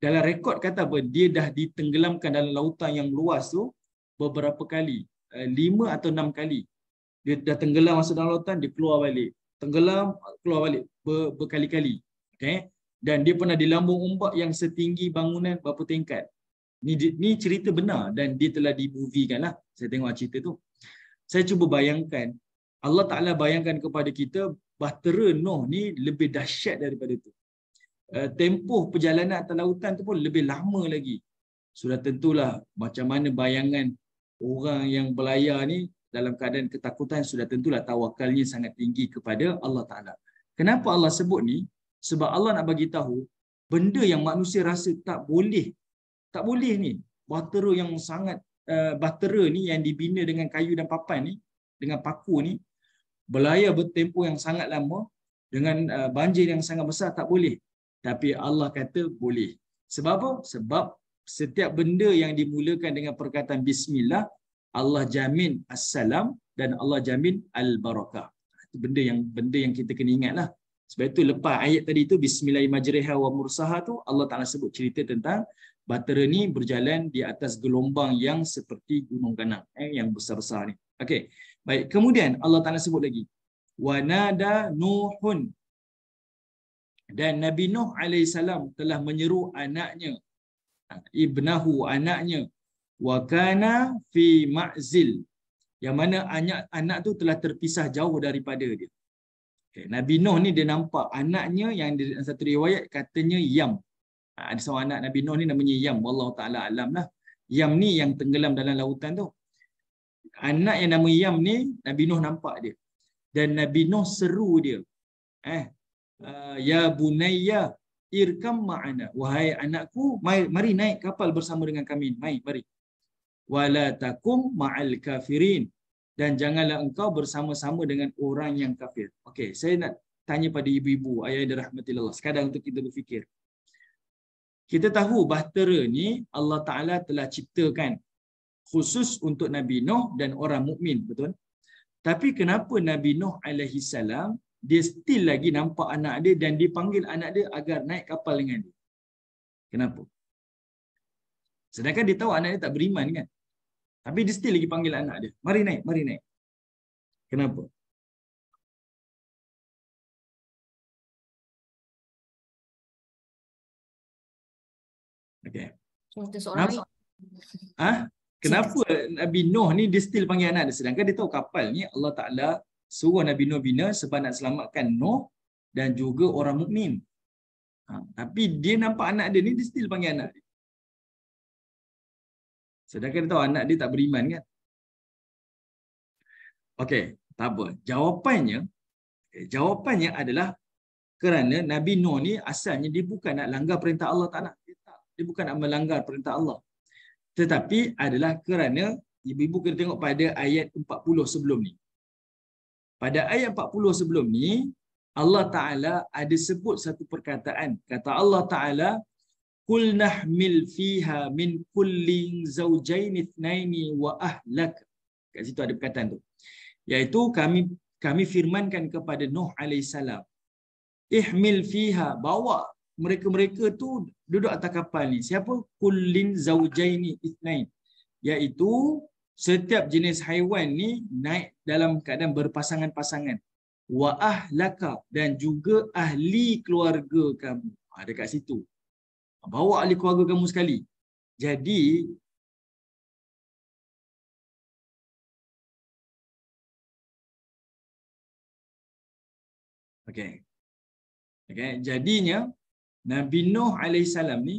A: dalam rekod kata apa dia dah ditenggelamkan dalam lautan yang luas tu beberapa kali, eh, lima atau enam kali. Dia dah tenggelam masuk dalam lautan, dia keluar balik. Tenggelam, keluar balik ber, berkali-kali. Okay? Dan dia pernah dilambung ombak yang setinggi bangunan berapa tingkat. Ni, ni cerita benar dan dia telah dibuvikan lah. Saya tengok cerita tu. Saya cuba bayangkan Allah Ta'ala bayangkan kepada kita bahtera Nuh ni lebih dahsyat daripada tu. Eh, tempoh perjalanan atas lautan tu pun lebih lama lagi. Sudah tentulah macam mana bayangan orang yang berlayar ni dalam keadaan ketakutan sudah tentulah tawakalnya sangat tinggi kepada Allah Ta'ala. Kenapa Allah sebut ni? Sebab Allah nak bagi tahu benda yang manusia rasa tak boleh. Tak boleh ni. Bahtera yang sangat, uh, bahtera ni yang dibina dengan kayu dan papan ni dengan paku ni berlayar bertempoh yang sangat lama dengan uh, banjir yang sangat besar tak boleh. Tapi Allah kata boleh. Sebab apa? Sebab setiap benda yang dimulakan dengan perkataan bismillah, Allah jamin assalam dan Allah jamin al-barakah. Itu benda yang benda yang kita kena ingatlah. Sebab itu lepas ayat tadi tu bismillahirrahmanirrahim wa mursaha tu Allah Taala sebut cerita tentang batera ni berjalan di atas gelombang yang seperti gunung ganang eh, yang besar-besar ni. Okey. Baik, kemudian Allah Taala sebut lagi. Wa nada Nuhun dan Nabi Nuh alaihi salam telah menyeru anaknya ha, ibnahu anaknya wa kana fi ma'zil yang mana anak anak tu telah terpisah jauh daripada dia. Okay, Nabi Nuh ni dia nampak anaknya yang di satu riwayat katanya Yam. Ha, ada seorang anak Nabi Nuh ni namanya Yam. Wallahu ta'ala alam lah. Yam ni yang tenggelam dalam lautan tu anak yang nama Yam ni Nabi Nuh nampak dia dan Nabi Nuh seru dia eh uh, ya bunayya irkam ma'ana wahai anakku mari naik kapal bersama dengan kami mai mari wala takum ma'al kafirin dan janganlah engkau bersama-sama dengan orang yang kafir okey saya nak tanya pada ibu-ibu ayah dan rahmatil Allah sekadar untuk kita berfikir kita tahu bahtera ni Allah Ta'ala telah ciptakan khusus untuk Nabi Nuh dan orang mukmin betul tapi kenapa Nabi Nuh alaihi salam dia still lagi nampak anak dia dan dipanggil anak dia agar naik kapal dengan dia kenapa sedangkan dia tahu anak dia tak beriman kan tapi dia still lagi panggil anak dia mari naik mari
B: naik kenapa Okay.
A: Ha? Kenapa Nabi Nuh ni dia still panggil anak dia sedangkan dia tahu kapal ni Allah Taala suruh Nabi Nuh bina sebab nak selamatkan Nuh dan juga orang mukmin. Ha, tapi dia nampak anak dia ni dia still panggil anak dia.
B: Sedangkan dia tahu anak dia tak beriman kan.
A: Okey, tak apa. Jawapannya eh, jawapannya adalah kerana Nabi Nuh ni asalnya dia bukan nak langgar perintah Allah Taala. Dia dia bukan nak melanggar perintah Allah tetapi adalah kerana ibu-ibu kena tengok pada ayat 40 sebelum ni pada ayat 40 sebelum ni Allah Taala ada sebut satu perkataan kata Allah Taala kul nahmil fiha min kulli zawjain ithnaini wa ahlak kat situ ada perkataan tu iaitu kami kami firmankan kepada Nuh alaihissalam ihmil fiha bawa mereka-mereka tu duduk atas kapal ni siapa kullin zaujaini itsnain iaitu setiap jenis haiwan ni naik dalam keadaan berpasangan-pasangan wa ahlaka dan juga ahli keluarga kamu ha, ada dekat situ bawa ahli keluarga kamu sekali
B: jadi okey
A: okey jadinya Nabi Nuh alaihi ni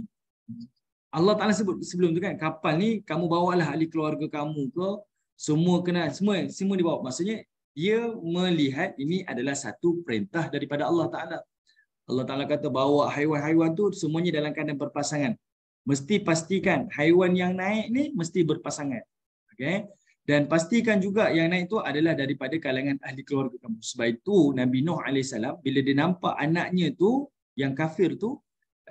A: Allah Taala sebut sebelum tu kan kapal ni kamu bawa bawalah ahli keluarga kamu ke semua kena semua semua dibawa maksudnya dia melihat ini adalah satu perintah daripada Allah Taala. Allah Taala kata bawa haiwan-haiwan tu semuanya dalam keadaan berpasangan. Mesti pastikan haiwan yang naik ni mesti berpasangan. okay? Eh? Dan pastikan juga yang naik tu adalah daripada kalangan ahli keluarga kamu. Sebab itu Nabi Nuh alaihissalam bila dia nampak anaknya tu yang kafir tu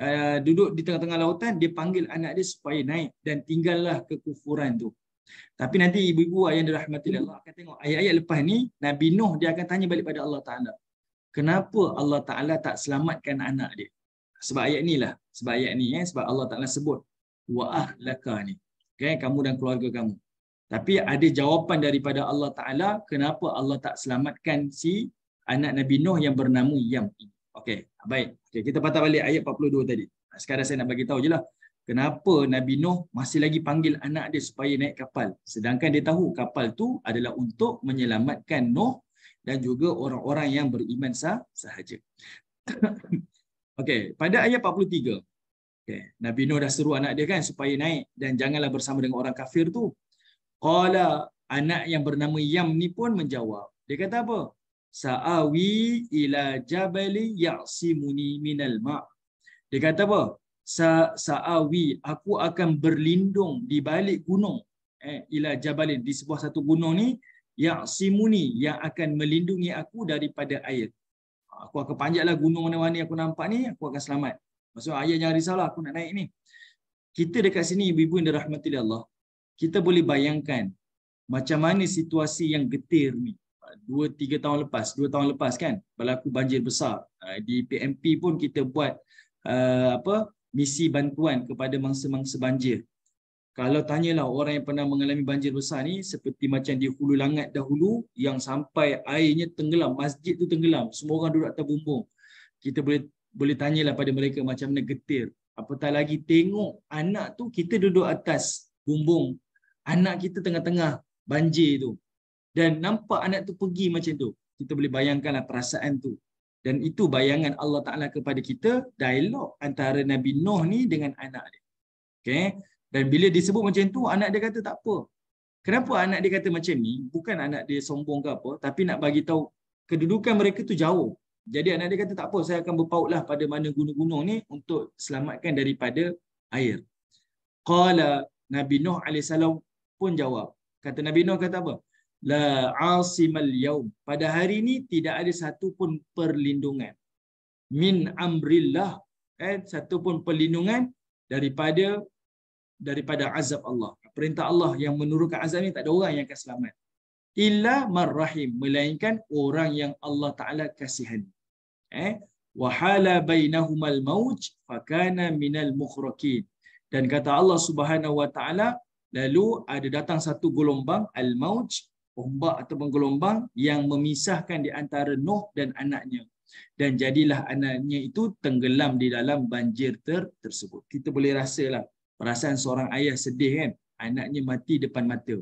A: uh, duduk di tengah-tengah lautan dia panggil anak dia supaya naik dan tinggallah kekufuran tu tapi nanti ibu-ibu yang dirahmati Allah akan tengok ayat-ayat lepas ni Nabi Nuh dia akan tanya balik pada Allah Taala kenapa Allah Taala tak selamatkan anak dia sebab ayat ni lah sebab ayat ni eh sebab Allah Taala sebut wa ahlaka ni okay, kamu dan keluarga kamu tapi ada jawapan daripada Allah Taala kenapa Allah tak selamatkan si anak Nabi Nuh yang bernama Yam ini. Okey, baik. Okey, kita patah balik ayat 42 tadi. Sekarang saya nak bagi tahu jelah kenapa Nabi Nuh masih lagi panggil anak dia supaya naik kapal sedangkan dia tahu kapal tu adalah untuk menyelamatkan Nuh dan juga orang-orang yang beriman sah sahaja. Okey, pada ayat 43 Okay. Nabi Nuh dah seru anak dia kan supaya naik dan janganlah bersama dengan orang kafir tu. Qala anak yang bernama Yam ni pun menjawab. Dia kata apa? sa'awi ila jabali ya'simuni minal ma' dia kata apa Sa sa'awi aku akan berlindung di balik gunung eh, ila jabalin di sebuah satu gunung ni ya'simuni yang akan melindungi aku daripada air aku akan panjatlah gunung mana-mana aku nampak ni aku akan selamat maksud ayah jangan risaulah aku nak naik ni kita dekat sini ibu-ibu yang dirahmati Allah kita boleh bayangkan macam mana situasi yang getir ni dua tiga tahun lepas, dua tahun lepas kan berlaku banjir besar ah, di PMP pun kita buat ah, apa misi bantuan kepada mangsa-mangsa banjir. Kalau tanyalah orang yang pernah mengalami banjir besar ni seperti macam di Hulu Langat dahulu yang sampai airnya tenggelam, masjid tu tenggelam, semua orang duduk atas bumbung. Kita boleh boleh tanyalah pada mereka macam mana getir. Apatah lagi tengok anak tu kita duduk atas bumbung, anak kita tengah-tengah banjir tu dan nampak anak tu pergi macam tu kita boleh bayangkanlah perasaan tu dan itu bayangan Allah Taala kepada kita dialog antara Nabi Nuh ni dengan anak dia okey dan bila disebut macam tu anak dia kata tak apa kenapa anak dia kata macam ni bukan anak dia sombong ke apa tapi nak bagi tahu kedudukan mereka tu jauh jadi anak dia kata tak apa saya akan berpautlah pada mana gunung-gunung ni untuk selamatkan daripada air qala Nabi Nuh alaihi pun jawab kata Nabi Nuh kata apa la asimal yaum pada hari ini tidak ada satu pun perlindungan min amrillah eh satu pun perlindungan daripada daripada azab Allah perintah Allah yang menurunkan azab ini tak ada orang yang akan selamat illa marrahim melainkan orang yang Allah taala kasihan eh wa hala bainahumal mauj fakana minal mukhraqin dan kata Allah Subhanahu wa taala lalu ada datang satu gelombang al mauj ombak atau gelombang yang memisahkan di antara Nuh dan anaknya dan jadilah anaknya itu tenggelam di dalam banjir ter tersebut. Kita boleh rasalah perasaan seorang ayah sedih kan anaknya mati depan mata.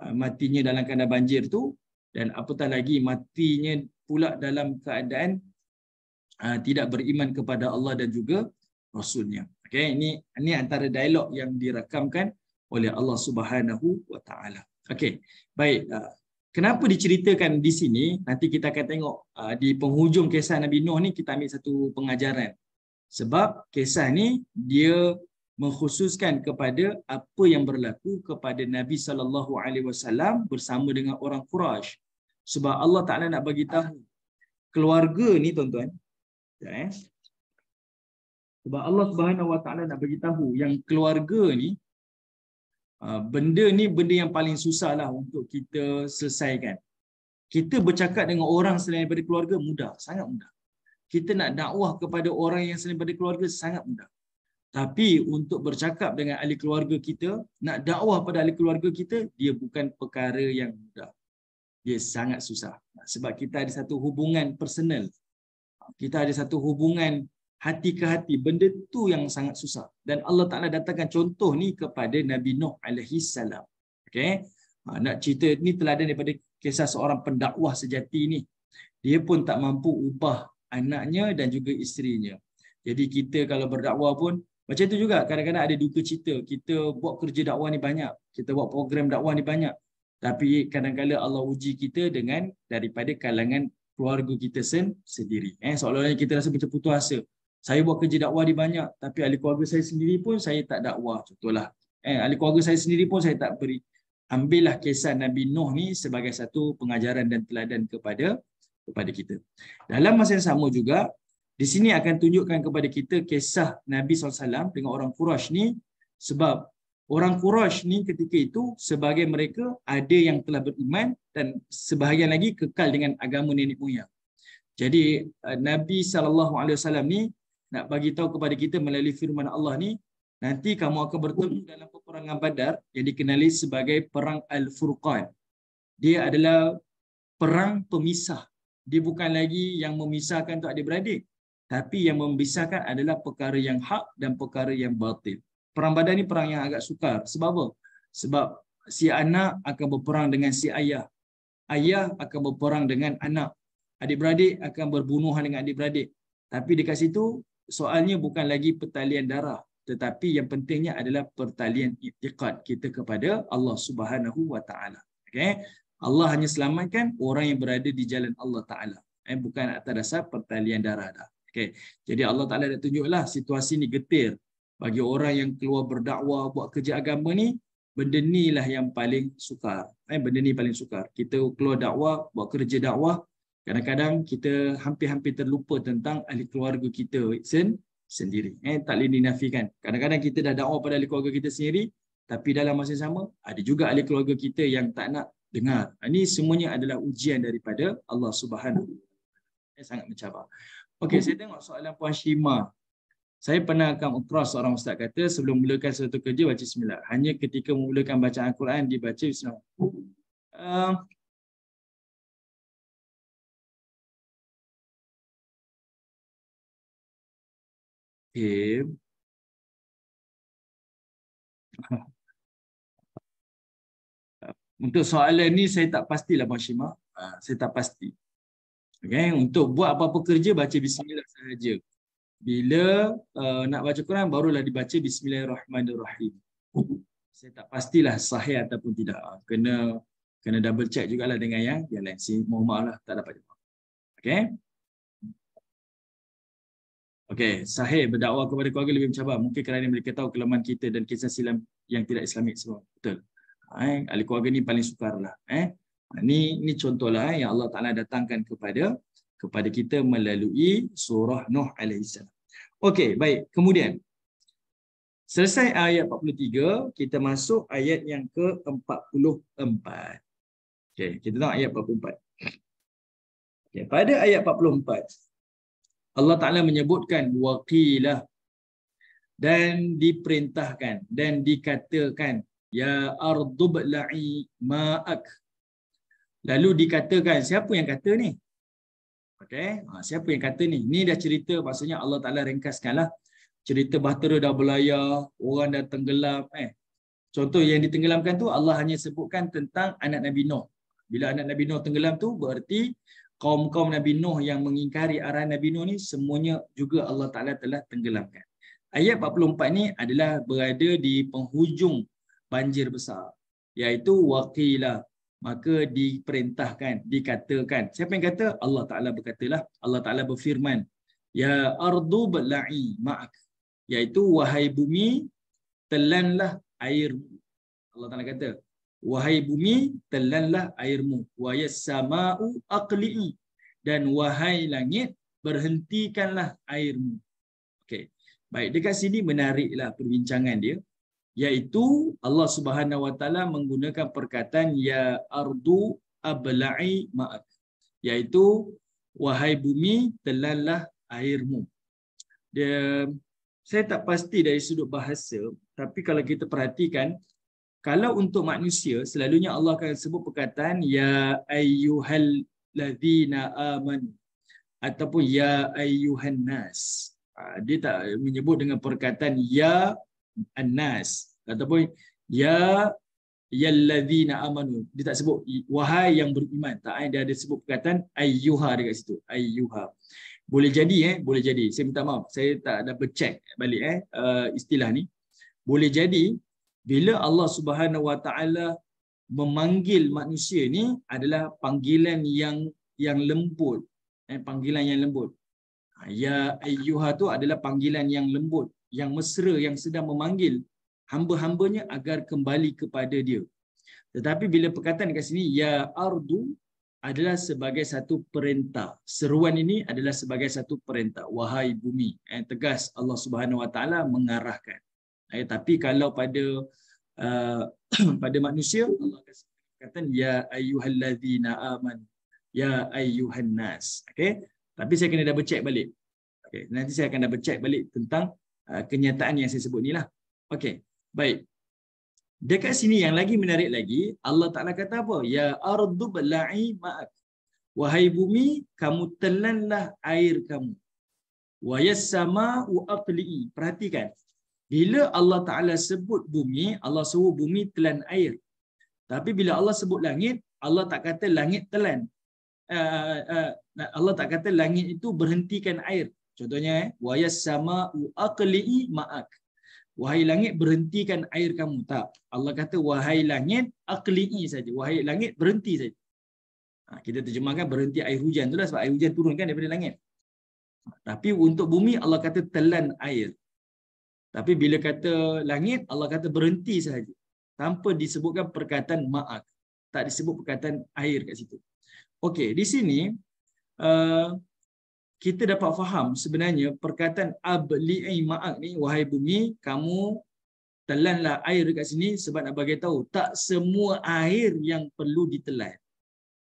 A: Ah, matinya dalam keadaan banjir tu dan apatah lagi matinya pula dalam keadaan uh, tidak beriman kepada Allah dan juga rasulnya. Okey ini ini antara dialog yang dirakamkan oleh Allah Subhanahu wa taala. Okey, baik. Ah, kenapa diceritakan di sini? Nanti kita akan tengok ah, di penghujung kisah Nabi Nuh ni kita ambil satu pengajaran. Sebab kisah ni dia mengkhususkan kepada apa yang berlaku kepada Nabi sallallahu alaihi wasallam bersama dengan orang Quraisy. Sebab Allah Taala nak bagi tahu keluarga ni tuan-tuan. Ya, eh? Sebab Allah Subhanahu wa taala nak bagi tahu yang keluarga ni Ah, benda ni benda yang paling susah lah untuk kita selesaikan. Kita bercakap dengan orang selain daripada keluarga mudah, sangat mudah. Kita nak dakwah kepada orang yang selain daripada keluarga sangat mudah. Tapi untuk bercakap dengan ahli keluarga kita, nak dakwah pada ahli keluarga kita, dia bukan perkara yang mudah. Dia sangat susah. Sebab kita ada satu hubungan personal. Kita ada satu hubungan hati ke hati benda tu yang sangat susah dan Allah Taala datangkan contoh ni kepada Nabi Nuh alaihi salam okey ha, nak cerita ni teladan daripada kisah seorang pendakwah sejati ni dia pun tak mampu ubah anaknya dan juga isterinya jadi kita kalau berdakwah pun macam tu juga kadang-kadang ada duka cita kita buat kerja dakwah ni banyak kita buat program dakwah ni banyak tapi kadang kadang Allah uji kita dengan daripada kalangan keluarga kita sendiri. Eh, seolah-olah kita rasa macam putus asa saya buat kerja dakwah di banyak tapi ahli keluarga saya sendiri pun saya tak dakwah contohlah eh ahli keluarga saya sendiri pun saya tak beri ambillah kisah Nabi Nuh ni sebagai satu pengajaran dan teladan kepada kepada kita dalam masa yang sama juga di sini akan tunjukkan kepada kita kisah Nabi SAW dengan orang Quraisy ni sebab orang Quraisy ni ketika itu sebagai mereka ada yang telah beriman dan sebahagian lagi kekal dengan agama nenek moyang. Jadi eh, Nabi saw ni nak bagi tahu kepada kita melalui firman Allah ni nanti kamu akan bertemu dalam peperangan Badar yang dikenali sebagai perang Al-Furqan. Dia adalah perang pemisah. Dia bukan lagi yang memisahkan tu adik-beradik. Tapi yang memisahkan adalah perkara yang hak dan perkara yang batil. Perang badar ni perang yang agak sukar. Sebab apa? Sebab si anak akan berperang dengan si ayah. Ayah akan berperang dengan anak. Adik-beradik akan berbunuhan dengan adik-beradik. Tapi dekat situ soalnya bukan lagi pertalian darah tetapi yang pentingnya adalah pertalian i'tiqad kita kepada Allah Subhanahu wa taala okey Allah hanya selamatkan orang yang berada di jalan Allah taala eh bukan atas dasar pertalian darah dah Okay, jadi Allah taala dah tunjuklah situasi ni getir bagi orang yang keluar berdakwah buat kerja agama ni benda ni lah yang paling sukar eh benda ni paling sukar kita keluar dakwah buat kerja dakwah Kadang-kadang kita hampir-hampir terlupa tentang ahli keluarga kita sen sendiri. Eh, tak boleh dinafikan. Kadang-kadang kita dah dakwa pada ahli keluarga kita sendiri tapi dalam masa yang sama ada juga ahli keluarga kita yang tak nak dengar. Ha, ini semuanya adalah ujian daripada Allah Subhanahu. Eh, sangat mencabar. Okey, saya tengok soalan Puan Shima. Saya pernah akan ukrah seorang ustaz kata sebelum mulakan satu kerja baca bismillah. Hanya ketika memulakan bacaan quran dibaca bismillah. Uh,
B: him.
A: Untuk soalan ni saya tak pastilah Mashima. Ah, saya tak pasti. Okay. Untuk buat apa-apa kerja baca bismillah sahaja. Bila uh, nak baca Quran barulah dibaca bismillahirrahmanirrahim. Saya tak pastilah sahih ataupun tidak. Ah, kena kena double check jugalah dengan yang yang lain. Si, mohon maaf lah tak dapat jawab. Okay. Okey, sahih berdakwah kepada keluarga lebih mencabar. Mungkin kerana mereka tahu kelemahan kita dan kisah silam yang tidak islamik semua. Betul. Eh, ahli keluarga ni paling sukar lah. Eh. Ini, ini contohlah eh, yang Allah Ta'ala datangkan kepada kepada kita melalui surah Nuh AS. Okey, baik. Kemudian, selesai ayat 43, kita masuk ayat yang ke-44. Okey, kita tengok ayat 44. Okay, pada ayat 44, Allah Ta'ala menyebutkan waqilah dan diperintahkan dan dikatakan ya ardub la'i ma'ak lalu dikatakan siapa yang kata ni Okay, ha, siapa yang kata ni ni dah cerita maksudnya Allah Taala lah cerita bahtera dah berlayar orang dah tenggelam eh contoh yang ditenggelamkan tu Allah hanya sebutkan tentang anak Nabi Nuh bila anak Nabi Nuh tenggelam tu bermerti kaum-kaum Nabi Nuh yang mengingkari arahan Nabi Nuh ni semuanya juga Allah Taala telah tenggelamkan. Ayat 44 ni adalah berada di penghujung banjir besar iaitu waqila maka diperintahkan dikatakan siapa yang kata Allah Taala berkatalah Allah Taala berfirman ya ardu bala'i ma'ak iaitu wahai bumi telanlah air Allah Taala kata wahai bumi telanlah airmu wayas sama'u aqli'i dan wahai langit berhentikanlah airmu okey baik dekat sini menariklah perbincangan dia iaitu Allah Subhanahu wa taala menggunakan perkataan ya ardu abla'i ma'ak iaitu wahai bumi telanlah airmu dia saya tak pasti dari sudut bahasa tapi kalau kita perhatikan kalau untuk manusia, selalunya Allah akan sebut perkataan ya ayyuhal ladzina aman ataupun ya ayyuhan nas. Ha, dia tak menyebut dengan perkataan ya annas ataupun ya yalladzina amanu. Dia tak sebut wahai yang beriman. Tak ada eh, dia ada sebut perkataan ayyuha dekat situ. Ayyuha. Boleh jadi eh, boleh jadi. Saya minta maaf. Saya tak dapat check balik eh uh, istilah ni. Boleh jadi bila Allah Subhanahu Wa Taala memanggil manusia ni adalah panggilan yang yang lembut eh, panggilan yang lembut ha, ya ayyuha tu adalah panggilan yang lembut yang mesra yang sedang memanggil hamba-hambanya agar kembali kepada dia tetapi bila perkataan dekat sini ya ardu adalah sebagai satu perintah. Seruan ini adalah sebagai satu perintah. Wahai bumi. Yang eh, tegas Allah Subhanahu Wa Taala mengarahkan. Eh, tapi kalau pada uh, pada manusia Allah kata ya ayyuhallazina amanu ya ayyuhan nas. Okey. Tapi saya kena double check balik. Okey, nanti saya akan double check balik tentang uh, kenyataan yang saya sebut ni lah. Okey. Baik. Dekat sini yang lagi menarik lagi, Allah Taala kata apa? Ya ardu bala'i ma'ak. Wahai bumi, kamu telanlah air kamu. Wa yassama'u aqli'i. Perhatikan, bila Allah Ta'ala sebut bumi, Allah suruh bumi telan air. Tapi bila Allah sebut langit, Allah tak kata langit telan. Eh, eh, eh, Allah tak kata langit itu berhentikan air. Contohnya, وَيَسْ سَمَاءُ أَقْلِئِ maak. Wahai langit, berhentikan air kamu. Tak. Allah kata, wahai langit, akli'i saja. Wahai langit, berhenti saja. Ha, kita terjemahkan berhenti air hujan. Itulah sebab air hujan turunkan kan daripada langit. Tapi untuk bumi, Allah kata telan air. Tapi bila kata langit, Allah kata berhenti sahaja. Tanpa disebutkan perkataan ma'ak. Tak disebut perkataan air kat situ. Okey, di sini uh, kita dapat faham sebenarnya perkataan abli'i ma'ak ni, wahai bumi, kamu telanlah air dekat sini sebab nak bagi tahu tak semua air yang perlu ditelan.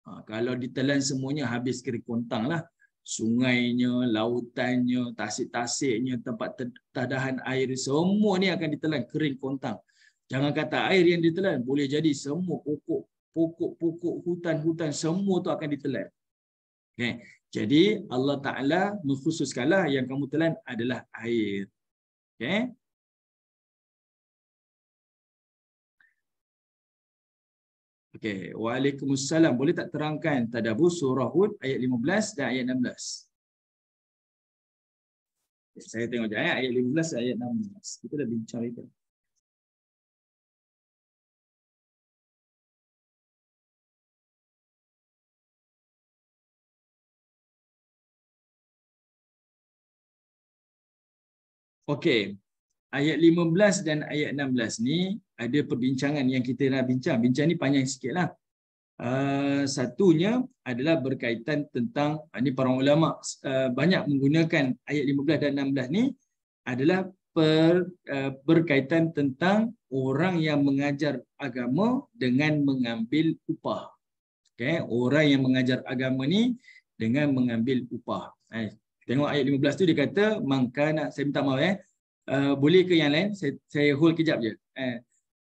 A: Ha, kalau ditelan semuanya habis kiri kontang lah sungainya, lautannya, tasik-tasiknya, tempat tadahan air semua ni akan ditelan kering kontang. Jangan kata air yang ditelan, boleh jadi semua pokok pokok-pokok hutan-hutan semua tu akan ditelan. Okay. Jadi Allah Taala mengkhususkanlah yang kamu telan adalah air. Okay.
B: Okey. Waalaikumsalam. Boleh tak terangkan Tadabbur surah Hud ayat 15 dan ayat 16? Okay, eh, saya tengok je eh, ayat, ayat 15 dan ayat 16. Kita dah bincang itu.
A: Okey ayat 15 dan ayat 16 ni ada perbincangan yang kita nak bincang. Bincang ni panjang sikitlah. Uh, satunya adalah berkaitan tentang uh, ni para ulama uh, banyak menggunakan ayat 15 dan 16 ni adalah per, uh, berkaitan tentang orang yang mengajar agama dengan mengambil upah. Okay, orang yang mengajar agama ni dengan mengambil upah. Hai. Eh, tengok ayat 15 tu dia kata mangkana saya minta maaf eh. Ya. Eh, boleh ke yang lain? Saya, saya hold kejap je. Uh,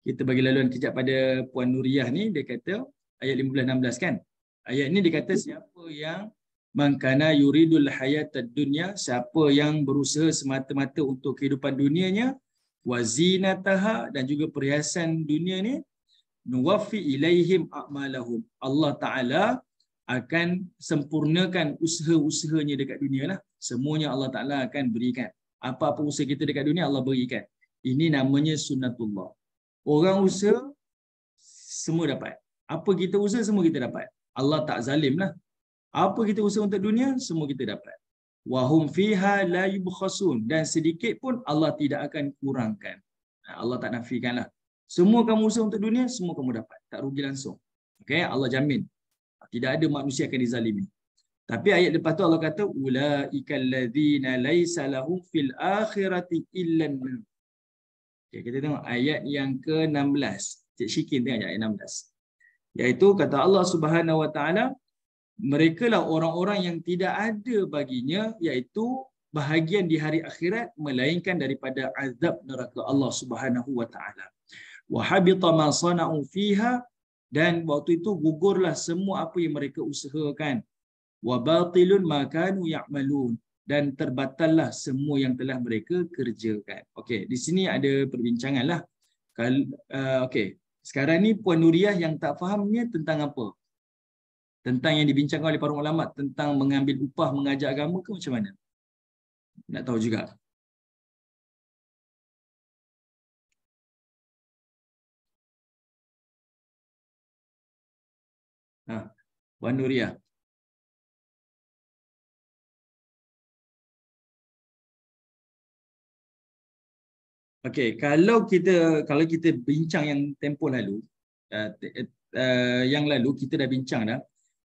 A: kita bagi laluan kejap pada Puan Nuriyah ni. Dia kata ayat 15-16 kan? Ayat ni dia kata siapa yang mangkana yuridul hayatad dunya siapa yang berusaha semata-mata untuk kehidupan dunianya wazina taha dan juga perhiasan dunia ni nuwafi ilaihim akmalahum Allah Taala akan sempurnakan usaha-usahanya dekat dunia lah semuanya Allah Taala akan berikan apa-apa usaha kita dekat dunia Allah berikan. Ini namanya sunnatullah. Orang usaha semua dapat. Apa kita usaha semua kita dapat. Allah tak zalim lah. Apa kita usaha untuk dunia semua kita dapat. Wahum fiha la yubkhasun dan sedikit pun Allah tidak akan kurangkan. Ha, Allah tak nafikan lah. Semua kamu usaha untuk dunia, semua kamu dapat. Tak rugi langsung. Okay? Allah jamin. Tidak ada manusia akan dizalimi. Tapi ayat lepas tu Allah kata ulaiikal ladzina laisa lahum fil akhirati illa an. Okey kita tengok ayat yang ke-16. Cik Syikin tengok ayat 16. Yaitu kata Allah Subhanahu wa taala mereka lah orang-orang yang tidak ada baginya iaitu bahagian di hari akhirat melainkan daripada azab neraka Allah Subhanahu wa taala. Wa habita ma sana'u fiha dan waktu itu gugurlah semua apa yang mereka usahakan wa batilun ma kanu ya'malun dan terbatallah semua yang telah mereka kerjakan. Okey, di sini ada perbincangan lah. Kal uh, okey, sekarang ni Puan Nuriyah yang tak fahamnya tentang apa? Tentang yang dibincangkan oleh para ulama tentang mengambil upah mengajar agama ke macam mana?
B: Nak tahu juga. Ha, Puan Nuriyah.
A: Okey, kalau kita kalau kita bincang yang tempoh lalu uh, uh, yang lalu kita dah bincang dah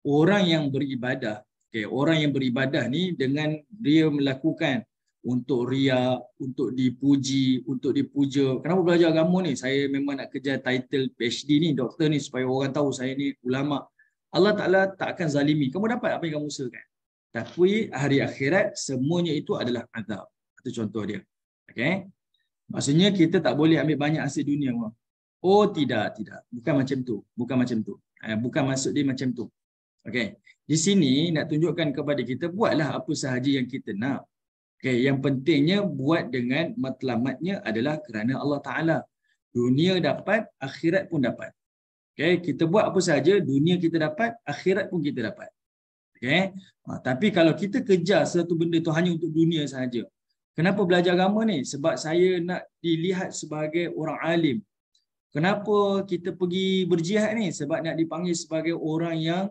A: orang yang beribadah, okey, orang yang beribadah ni dengan dia melakukan untuk ria, untuk dipuji, untuk dipuja. Kenapa belajar agama ni? Saya memang nak kejar title PhD ni, doktor ni supaya orang tahu saya ni ulama. Allah Taala tak akan zalimi. Kamu dapat apa yang kamu usahakan. Tapi hari akhirat semuanya itu adalah azab. Itu contoh dia. Okey? Maksudnya kita tak boleh ambil banyak hasil dunia. Oh tidak, tidak. Bukan macam tu. Bukan macam tu. Eh, bukan maksud dia macam tu. Okay. Di sini nak tunjukkan kepada kita, buatlah apa sahaja yang kita nak. Okay. Yang pentingnya buat dengan matlamatnya adalah kerana Allah Ta'ala. Dunia dapat, akhirat pun dapat. Okay. Kita buat apa sahaja, dunia kita dapat, akhirat pun kita dapat. Okay. Ha, tapi kalau kita kejar satu benda tu hanya untuk dunia sahaja, Kenapa belajar agama ni? Sebab saya nak dilihat sebagai orang alim. Kenapa kita pergi berjihad ni? Sebab nak dipanggil sebagai orang yang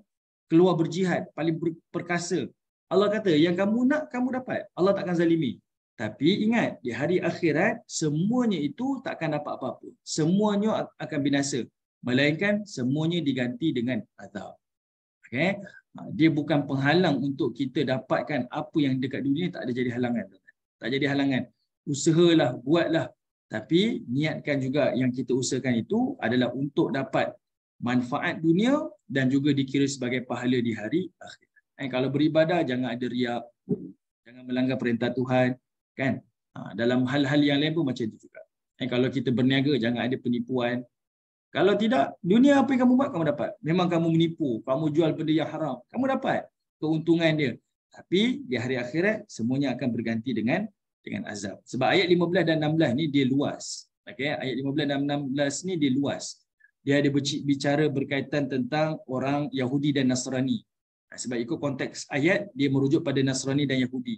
A: keluar berjihad, paling perkasa. Allah kata, yang kamu nak, kamu dapat. Allah takkan zalimi. Tapi ingat, di hari akhirat, semuanya itu takkan dapat apa-apa. Semuanya akan binasa. Melainkan semuanya diganti dengan azab. Okay? Ha, dia bukan penghalang untuk kita dapatkan apa yang dekat dunia tak ada jadi halangan. Tu tak jadi halangan. Usahalah, buatlah. Tapi niatkan juga yang kita usahakan itu adalah untuk dapat manfaat dunia dan juga dikira sebagai pahala di hari akhir. Eh, kalau beribadah, jangan ada riak. Jangan melanggar perintah Tuhan. kan? Ha, dalam hal-hal yang lain pun macam itu juga. Eh, kalau kita berniaga, jangan ada penipuan. Kalau tidak, dunia apa yang kamu buat, kamu dapat. Memang kamu menipu. Kamu jual benda yang haram. Kamu dapat keuntungan dia. Tapi di hari akhirat semuanya akan berganti dengan dengan azab. Sebab ayat 15 dan 16 ni dia luas. Okey, ayat 15 dan 16 ni dia luas. Dia ada bicara berkaitan tentang orang Yahudi dan Nasrani. Ha, sebab ikut konteks ayat dia merujuk pada Nasrani dan Yahudi.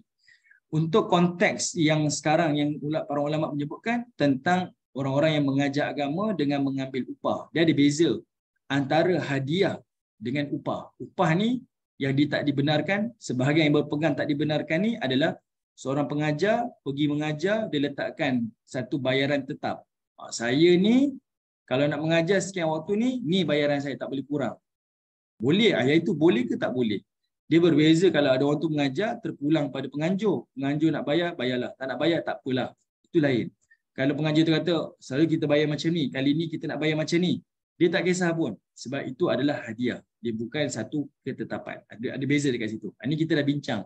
A: Untuk konteks yang sekarang yang para ulama menyebutkan tentang orang-orang yang mengajak agama dengan mengambil upah. Dia ada beza antara hadiah dengan upah. Upah ni yang dia tak dibenarkan sebahagian yang berpegang tak dibenarkan ni adalah seorang pengajar pergi mengajar dia letakkan satu bayaran tetap ah, saya ni kalau nak mengajar sekian waktu ni ni bayaran saya tak boleh kurang boleh ayat ah, itu boleh ke tak boleh dia berbeza kalau ada orang tu mengajar terpulang pada penganjur penganjur nak bayar bayarlah tak nak bayar tak apalah itu lain kalau penganjur tu kata selalu kita bayar macam ni kali ni kita nak bayar macam ni dia tak kisah pun sebab itu adalah hadiah dia bukan satu ketetapan. Ada ada beza dekat situ. Ini ah, kita dah bincang.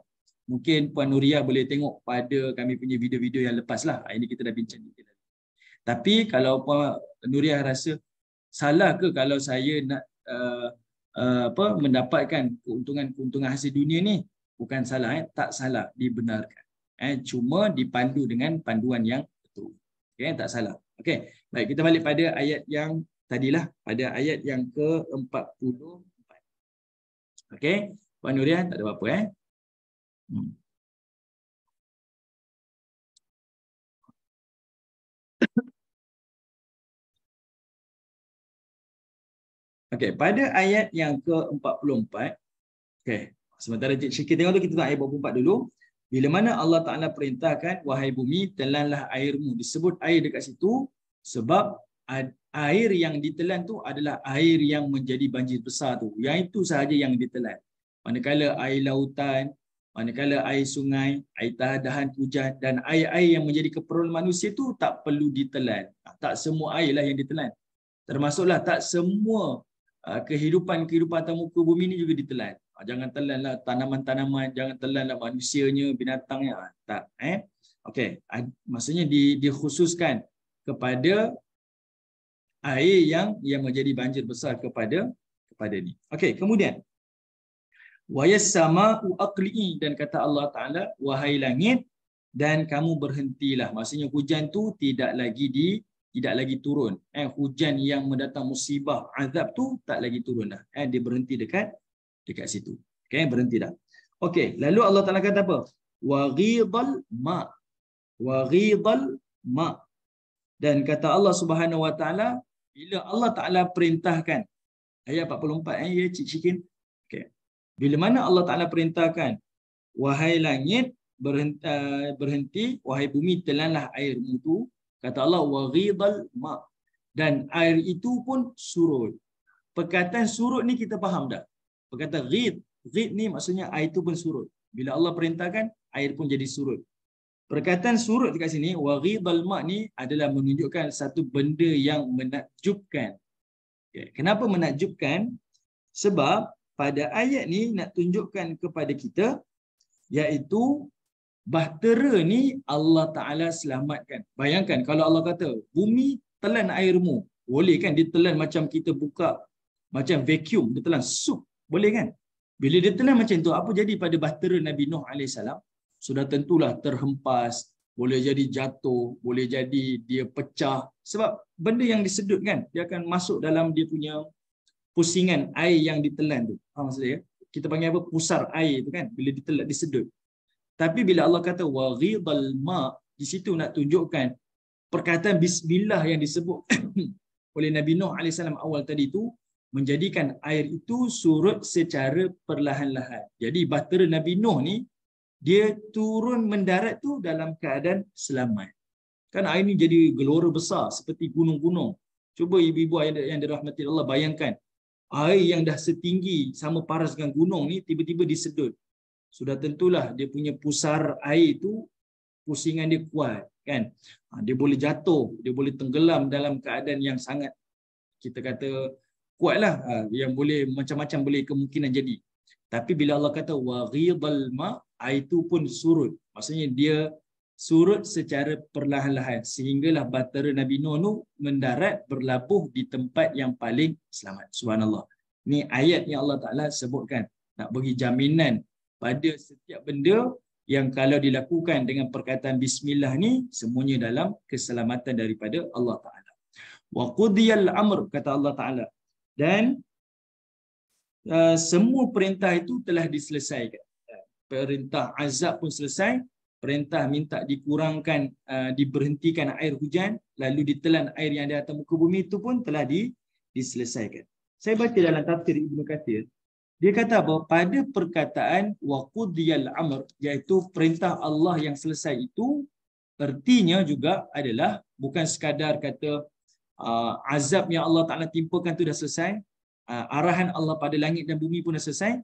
A: Mungkin Puan Nuria boleh tengok pada kami punya video-video yang lepas lah. Ah, ini kita dah bincang. Tapi kalau Puan Nuria rasa salah ke kalau saya nak uh, uh, apa mendapatkan keuntungan-keuntungan hasil dunia ni? Bukan salah, eh? tak salah dibenarkan. Eh? Cuma dipandu dengan panduan yang betul. Okay? Eh, tak salah. Okay. Baik, kita balik pada ayat yang tadilah. Pada ayat yang ke-40.
B: Okey. Puan Nurian tak ada apa-apa eh. Hmm. Okey, pada ayat yang ke-44.
A: Okey. Sementara Cik Syekh tengok tu kita tengok ayat 44 dulu. Bila mana Allah Ta'ala perintahkan, wahai bumi, telanlah airmu. Disebut air dekat situ sebab air yang ditelan tu adalah air yang menjadi banjir besar tu. Yang itu sahaja yang ditelan. Manakala air lautan, manakala air sungai, air tahan dahan hujan dan air-air yang menjadi keperluan manusia tu tak perlu ditelan. Ah, tak semua air lah yang ditelan. Termasuklah tak semua ah, kehidupan-kehidupan atas muka bumi ni juga ditelan. Ah, jangan telanlah tanaman-tanaman, jangan telanlah manusianya, binatangnya. Tak. Eh? Okey, maksudnya dikhususkan kepada air yang yang menjadi banjir besar kepada kepada ni. Okey, kemudian wayas sama'u aqli'i dan kata Allah Taala wahai langit dan kamu berhentilah. Maksudnya hujan tu tidak lagi di tidak lagi turun. Eh hujan yang mendatang musibah azab tu tak lagi turun dah. Eh dia berhenti dekat dekat situ. Okey, berhenti dah. Okey, lalu Allah Taala kata apa? Wa ghidal ma. Wa ghidal ma. Dan kata Allah Subhanahu Wa Taala bila Allah Taala perintahkan ayat 44 eh ya cik cikin okey bila mana Allah Taala perintahkan wahai langit berhenti, eh, berhenti wahai bumi telanlah air itu kata Allah wa ghidal ma dan air itu pun surut perkataan surut ni kita faham dah perkataan ghid ghid ni maksudnya air itu pun surut bila Allah perintahkan air pun jadi surut Perkataan surut dekat sini, waridhal ma' ni adalah menunjukkan satu benda yang menakjubkan. Okay. Kenapa menakjubkan? Sebab pada ayat ni nak tunjukkan kepada kita iaitu bahtera ni Allah Ta'ala selamatkan. Bayangkan kalau Allah kata, bumi telan airmu. Boleh kan dia telan macam kita buka, macam vacuum, dia telan sup. Boleh kan? Bila dia telan macam tu, apa jadi pada bahtera Nabi Nuh AS? sudah tentulah terhempas, boleh jadi jatuh, boleh jadi dia pecah sebab benda yang disedut kan dia akan masuk dalam dia punya pusingan air yang ditelan tu. Apa maksudnya? Kita panggil apa? Pusar air tu kan bila ditelan disedut. Tapi bila Allah kata wa ghidal ma di situ nak tunjukkan perkataan bismillah yang disebut oleh Nabi Nuh AS awal tadi itu menjadikan air itu surut secara perlahan-lahan. Jadi bahtera Nabi Nuh ni dia turun mendarat tu dalam keadaan selamat. Kan air ni jadi gelora besar seperti gunung-gunung. Cuba ibu-ibu yang dirahmati Allah bayangkan air yang dah setinggi sama paras dengan gunung ni tiba-tiba disedut. Sudah tentulah dia punya pusar air tu pusingan dia kuat kan. Ha, dia boleh jatuh, dia boleh tenggelam dalam keadaan yang sangat kita kata kuatlah ha, yang boleh macam-macam boleh kemungkinan jadi. Tapi bila Allah kata waghidal ma' itu pun surut. Maksudnya dia surut secara perlahan-lahan sehinggalah batara Nabi Nuh tu mendarat berlabuh di tempat yang paling selamat. Subhanallah. Ni ayat yang Allah Taala sebutkan nak bagi jaminan pada setiap benda yang kalau dilakukan dengan perkataan bismillah ni semuanya dalam keselamatan daripada Allah Taala. Wa qudiyal amr kata Allah Taala dan uh, semua perintah itu telah diselesaikan perintah azab pun selesai perintah minta dikurangkan uh, diberhentikan air hujan lalu ditelan air yang ada atas muka bumi itu pun telah di, diselesaikan saya baca dalam tafsir Ibnu Katsir dia kata bahawa pada perkataan wa qudiyal amr iaitu perintah Allah yang selesai itu ertinya juga adalah bukan sekadar kata uh, azab yang Allah Taala timpakan itu dah selesai uh, arahan Allah pada langit dan bumi pun dah selesai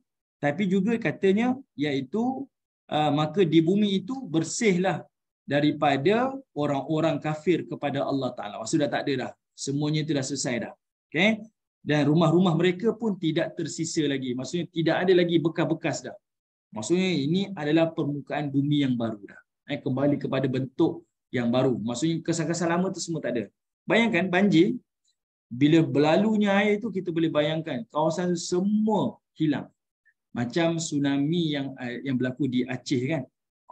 A: tapi juga katanya iaitu uh, maka di bumi itu bersihlah daripada orang-orang kafir kepada Allah Taala. Maksud dah tak ada dah. Semuanya itu dah selesai dah. okay Dan rumah-rumah mereka pun tidak tersisa lagi. Maksudnya tidak ada lagi bekas-bekas dah. Maksudnya ini adalah permukaan bumi yang baru dah. Eh, kembali kepada bentuk yang baru. Maksudnya kesan-kesan lama tu semua tak ada. Bayangkan banjir bila berlalunya air itu kita boleh bayangkan kawasan semua hilang macam tsunami yang eh, yang berlaku di Aceh kan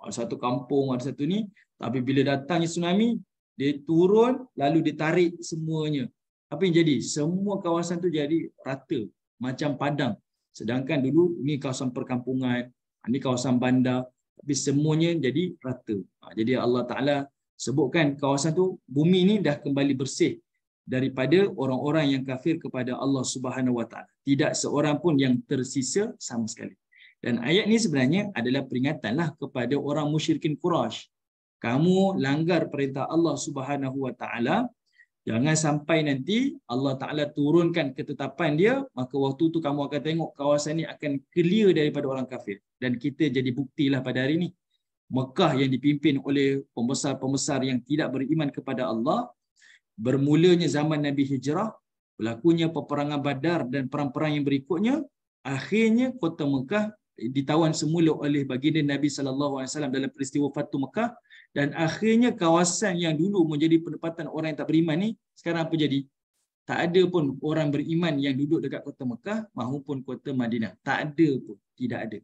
A: ada satu kampung ada satu ni tapi bila datangnya tsunami dia turun lalu ditarik semuanya apa yang jadi semua kawasan tu jadi rata macam padang sedangkan dulu ni kawasan perkampungan ini kawasan bandar tapi semuanya jadi rata ha, jadi Allah taala sebutkan kawasan tu bumi ni dah kembali bersih daripada orang-orang yang kafir kepada Allah Subhanahu wa Tidak seorang pun yang tersisa sama sekali. Dan ayat ini sebenarnya adalah peringatanlah kepada orang musyrikin Quraisy. Kamu langgar perintah Allah Subhanahu wa jangan sampai nanti Allah taala turunkan ketetapan dia, maka waktu tu kamu akan tengok kawasan ini akan clear daripada orang kafir. Dan kita jadi buktilah pada hari ini. Mekah yang dipimpin oleh pembesar-pembesar yang tidak beriman kepada Allah bermulanya zaman Nabi Hijrah, berlakunya peperangan Badar dan perang-perang yang berikutnya, akhirnya kota Mekah ditawan semula oleh baginda Nabi sallallahu alaihi wasallam dalam peristiwa Fathu Mekah dan akhirnya kawasan yang dulu menjadi pendapatan orang yang tak beriman ni sekarang apa jadi? Tak ada pun orang beriman yang duduk dekat kota Mekah maupun kota Madinah. Tak ada pun, tidak ada.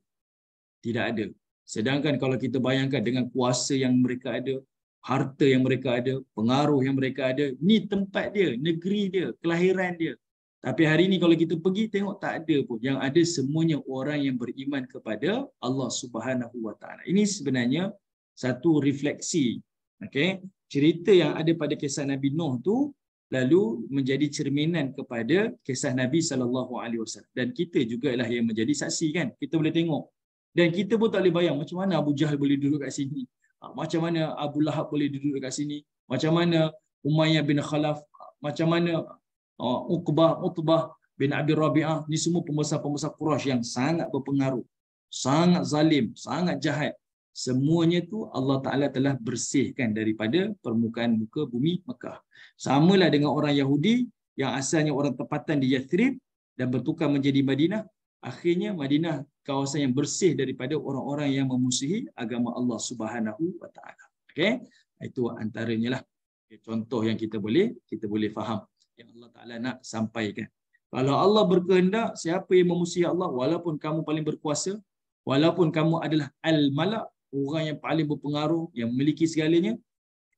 A: Tidak ada. Sedangkan kalau kita bayangkan dengan kuasa yang mereka ada, harta yang mereka ada, pengaruh yang mereka ada, ni tempat dia, negeri dia, kelahiran dia. Tapi hari ini kalau kita pergi tengok tak ada pun. Yang ada semuanya orang yang beriman kepada Allah Subhanahu Wa Taala. Ini sebenarnya satu refleksi. Okay? Cerita yang ada pada kisah Nabi Nuh tu lalu menjadi cerminan kepada kisah Nabi Sallallahu Alaihi Wasallam. Dan kita juga lah yang menjadi saksi kan. Kita boleh tengok. Dan kita pun tak boleh bayang macam mana Abu Jahal boleh duduk kat sini. Ah, macam mana Abu Lahab boleh duduk dekat sini macam mana Umayyah bin Khalaf macam mana ah, Uqbah Utbah bin Abi Rabi'ah ni semua pembesar-pembesar Quraisy yang sangat berpengaruh sangat zalim sangat jahat semuanya tu Allah Taala telah bersihkan daripada permukaan muka bumi Mekah samalah dengan orang Yahudi yang asalnya orang tempatan di Yathrib dan bertukar menjadi Madinah akhirnya Madinah kawasan yang bersih daripada orang-orang yang memusuhi agama Allah Subhanahu wa taala. Okey. Itu antaranya lah contoh yang kita boleh kita boleh faham yang Allah Taala nak sampaikan. Kalau Allah berkehendak siapa yang memusuhi Allah walaupun kamu paling berkuasa, walaupun kamu adalah al-malak orang yang paling berpengaruh yang memiliki segalanya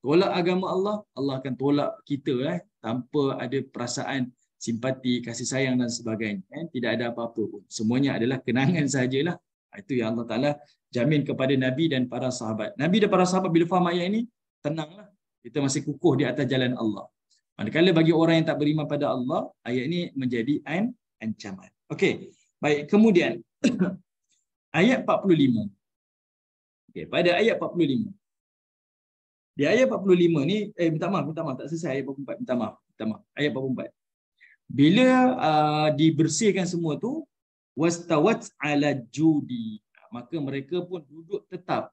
A: tolak agama Allah Allah akan tolak kita eh tanpa ada perasaan simpati, kasih sayang dan sebagainya. Eh, tidak ada apa-apa pun. Semuanya adalah kenangan sajalah. Itu yang Allah Ta'ala jamin kepada Nabi dan para sahabat. Nabi dan para sahabat bila faham ayat ini, tenanglah. Kita masih kukuh di atas jalan Allah. Manakala bagi orang yang tak beriman pada Allah, ayat ini menjadi an ancaman. Okey. Baik, kemudian ayat 45. Okay, pada ayat 45. Di ayat 45 ni, eh minta maaf, minta maaf, tak selesai ayat 44, minta maaf, minta maaf. Ayat bila uh, dibersihkan semua tu wastawat ala judi maka mereka pun duduk tetap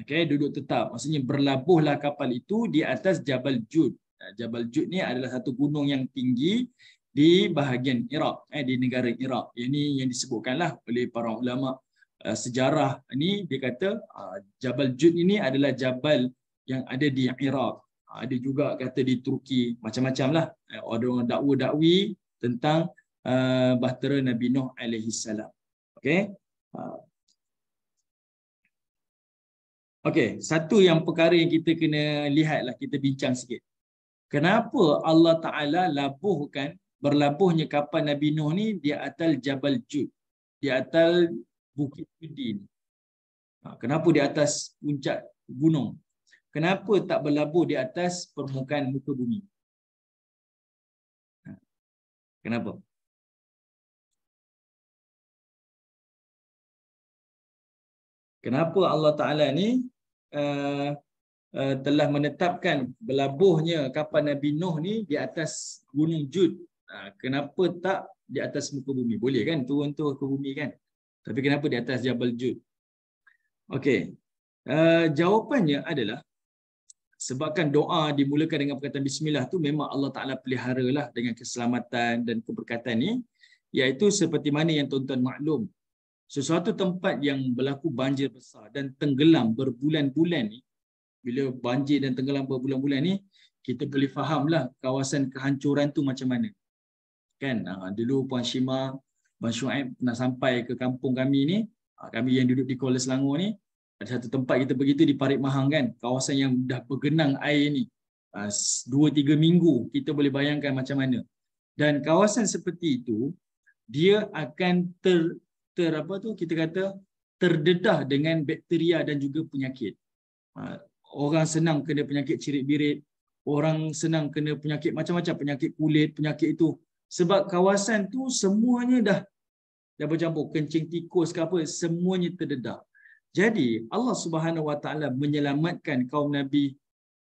A: okey duduk tetap maksudnya berlabuhlah kapal itu di atas jabal jud jabal jud ni adalah satu gunung yang tinggi di bahagian Iraq eh di negara Iraq ini yang disebutkanlah oleh para ulama uh, sejarah ni dia kata uh, jabal jud ini adalah jabal yang ada di Iraq Ha, ada juga kata di Turki macam-macam lah ada eh, orang dakwa dakwi tentang uh, bahtera Nabi Nuh alaihi salam. Okey. Uh. Okey, satu yang perkara yang kita kena lihat lah kita bincang sikit. Kenapa Allah Taala labuhkan berlabuhnya kapal Nabi Nuh ni di atas Jabal Jud, di atas Bukit Judin. Ha, kenapa di atas puncak gunung? kenapa tak berlabuh di atas permukaan muka bumi?
B: Ha. Kenapa?
A: Kenapa Allah Ta'ala ni uh, uh, telah menetapkan berlabuhnya kapal Nabi Nuh ni di atas gunung Jud? Uh, kenapa tak di atas muka bumi? Boleh kan turun tu ke bumi kan? Tapi kenapa di atas Jabal Jud? Okey. Uh, jawapannya adalah sebabkan doa dimulakan dengan perkataan bismillah tu memang Allah Taala peliharalah dengan keselamatan dan keberkatan ni iaitu seperti mana yang tuan-tuan maklum sesuatu tempat yang berlaku banjir besar dan tenggelam berbulan-bulan ni bila banjir dan tenggelam berbulan-bulan ni kita boleh fahamlah kawasan kehancuran tu macam mana kan ha, dulu puan Shima Puan Shuaib pernah sampai ke kampung kami ni ah, kami yang duduk di Kuala Selangor ni ada satu tempat kita pergi tu di Parit Mahang kan, kawasan yang dah bergenang air ni. Ah, dua, tiga minggu kita boleh bayangkan macam mana. Dan kawasan seperti itu, dia akan ter, ter apa tu kita kata terdedah dengan bakteria dan juga penyakit. Ah, orang senang kena penyakit cirit birit, orang senang kena penyakit macam-macam, penyakit kulit, penyakit itu. Sebab kawasan tu semuanya dah dah bercampur, kencing tikus ke apa, semuanya terdedah. Jadi Allah Subhanahu Wa Taala menyelamatkan kaum Nabi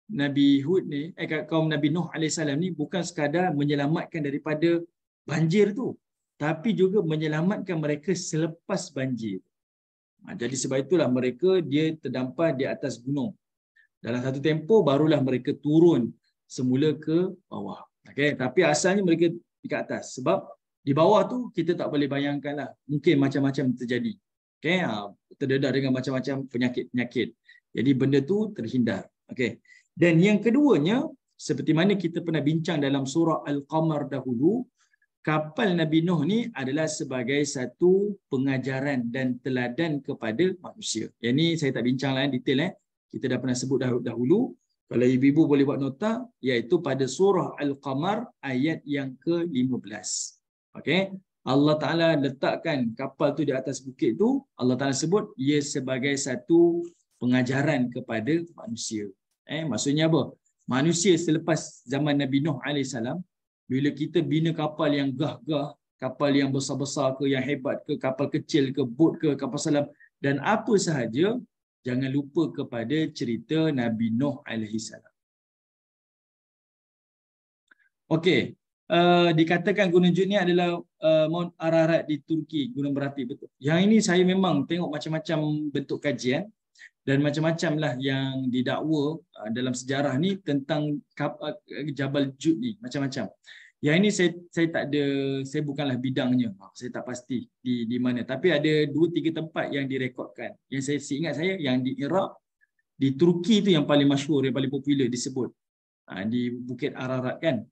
A: Nabi Hud ni, eh, kaum Nabi Nuh alaihissalam ni bukan sekadar menyelamatkan daripada banjir tu, tapi juga menyelamatkan mereka selepas banjir. Ha, jadi sebab itulah mereka dia terdampar di atas gunung. Dalam satu tempoh barulah mereka turun semula ke bawah. Okay. Tapi asalnya mereka di atas. Sebab di bawah tu kita tak boleh bayangkan lah. Mungkin macam-macam terjadi okay, uh, ah, terdedah dengan macam-macam penyakit-penyakit. Jadi benda tu terhindar. Okey. Dan yang keduanya, seperti mana kita pernah bincang dalam surah Al-Qamar dahulu, kapal Nabi Nuh ni adalah sebagai satu pengajaran dan teladan kepada manusia. Yang ni saya tak bincang lain eh, detail eh. Kita dah pernah sebut dahulu. Kalau ibu-ibu boleh buat nota, iaitu pada surah Al-Qamar ayat yang ke-15. Okey. Allah Ta'ala letakkan kapal tu di atas bukit tu, Allah Ta'ala sebut ia sebagai satu pengajaran kepada manusia. Eh, maksudnya apa? Manusia selepas zaman Nabi Nuh AS, bila kita bina kapal yang gah-gah, kapal yang besar-besar ke, yang hebat ke, kapal kecil ke, bot ke, kapal selam, dan apa sahaja, jangan lupa kepada cerita Nabi Nuh AS. Okey, Eh, dikatakan gunung Jut ni adalah uh, Mount Ararat di Turki, gunung berapi betul. Yang ini saya memang tengok macam-macam bentuk kajian dan macam-macam lah yang didakwa uh, dalam sejarah ni tentang Kap, uh, Jabal Jut ni, macam-macam. Yang ini saya saya tak ada saya bukanlah bidangnya. Ah, saya tak pasti di di mana tapi ada dua tiga tempat yang direkodkan. Yang saya ingat saya yang di Iraq di Turki itu yang paling masyhur yang paling popular disebut. Ah, di Bukit Ararat kan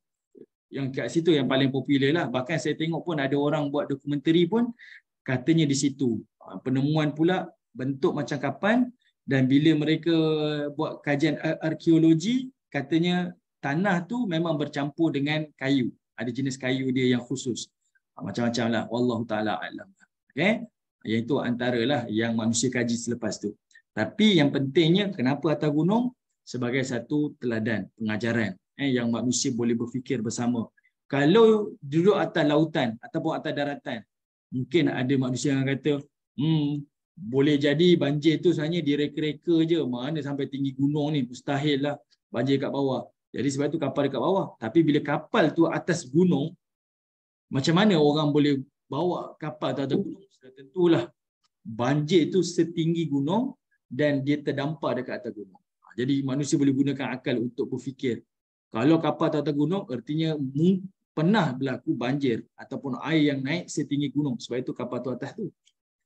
A: yang kat situ yang paling popular lah. Bahkan saya tengok pun ada orang buat dokumentari pun katanya di situ. Ah, penemuan pula bentuk macam kapan dan bila mereka buat kajian arkeologi katanya tanah tu memang bercampur dengan kayu. Ada jenis kayu dia yang khusus. Ah, macam-macam lah. Wallahu ta'ala alam. Okay? Yang itu antaralah yang manusia kaji selepas tu. Tapi yang pentingnya kenapa atas gunung? Sebagai satu teladan, pengajaran eh, yang manusia boleh berfikir bersama. Kalau duduk atas lautan ataupun atas daratan, mungkin ada manusia yang kata, hmm, boleh jadi banjir tu sebenarnya direka-reka je, mana sampai tinggi gunung ni, mustahil lah banjir kat bawah. Jadi sebab tu kapal dekat bawah. Tapi bila kapal tu atas gunung, macam mana orang boleh bawa kapal tu atas gunung? tentulah banjir tu setinggi gunung dan dia terdampar dekat atas gunung. Ha, jadi manusia boleh gunakan akal untuk berfikir kalau kapal tata gunung, artinya pernah berlaku banjir ataupun air yang naik setinggi gunung. Sebab itu kapal tu atas tu.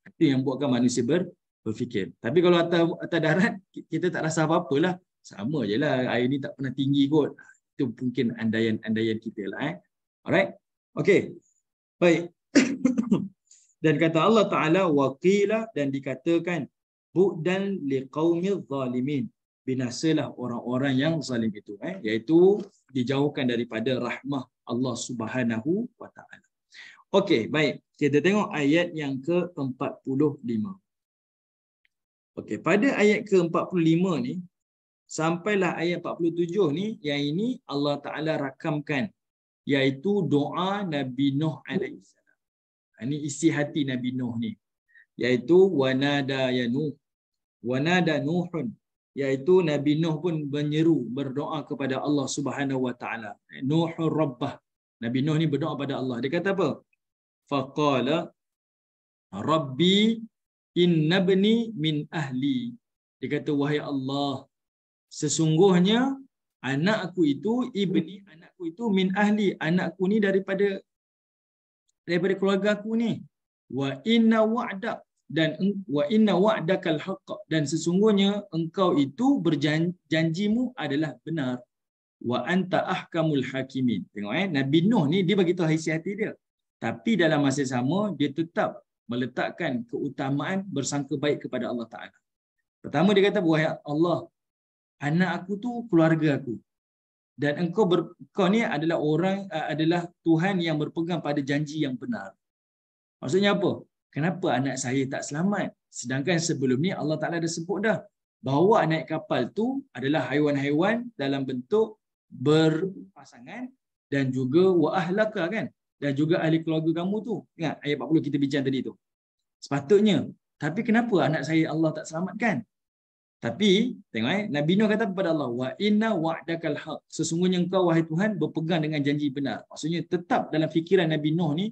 A: Itu yang buatkan manusia ber, berfikir. Tapi kalau atas, atas darat, kita tak rasa apa-apa lah. Sama je lah, air ni tak pernah tinggi kot. Ha, itu mungkin andaian-andaian kita lah. Eh. Alright? Okay. Baik. dan kata Allah Ta'ala, waqilah dan dikatakan, bu'dan liqawmi zalimin binasalah orang-orang yang zalim itu eh iaitu dijauhkan daripada rahmah Allah Subhanahu wa taala. Okey, baik. Kita tengok ayat yang ke-45. Okey, pada ayat ke-45 ni sampailah ayat 47 ni yang ini Allah Taala rakamkan iaitu doa Nabi Nuh alaihi salam. Ha, ini isi hati Nabi Nuh ni. Iaitu wanada ya Nuh. Wanada Nuhun iaitu Nabi Nuh pun menyeru berdoa kepada Allah Subhanahu wa taala. Nuhur Rabbah. Nabi Nuh ni berdoa kepada Allah. Dia kata apa? Faqala Rabbi innabni min ahli. Dia kata wahai Allah, sesungguhnya anak aku itu ibni anak aku itu min ahli, anakku ni daripada daripada keluarga aku ni. Wa inna wa'dak dan wa inna wa'dakal haqq dan sesungguhnya engkau itu berjanjimu adalah benar wa anta ahkamul hakimin tengok eh nabi nuh ni dia bagi tahu isi hati dia tapi dalam masa sama dia tetap meletakkan keutamaan bersangka baik kepada Allah Taala pertama dia kata wahai Allah anak aku tu keluarga aku dan engkau ber, kau ni adalah orang eh, adalah Tuhan yang berpegang pada janji yang benar maksudnya apa kenapa anak saya tak selamat? Sedangkan sebelum ni Allah Ta'ala dah sebut dah, bawa naik kapal tu adalah haiwan-haiwan dalam bentuk berpasangan dan juga wa'ahlaka kan? Dan juga ahli keluarga kamu tu. Ingat ayat 40 kita bincang tadi tu. Sepatutnya. Tapi kenapa anak saya Allah tak selamatkan? Tapi tengok eh, Nabi Nuh kata kepada Allah, "Wa inna wa haqq." Sesungguhnya kau wahai Tuhan berpegang dengan janji benar. Maksudnya tetap dalam fikiran Nabi Nuh ni,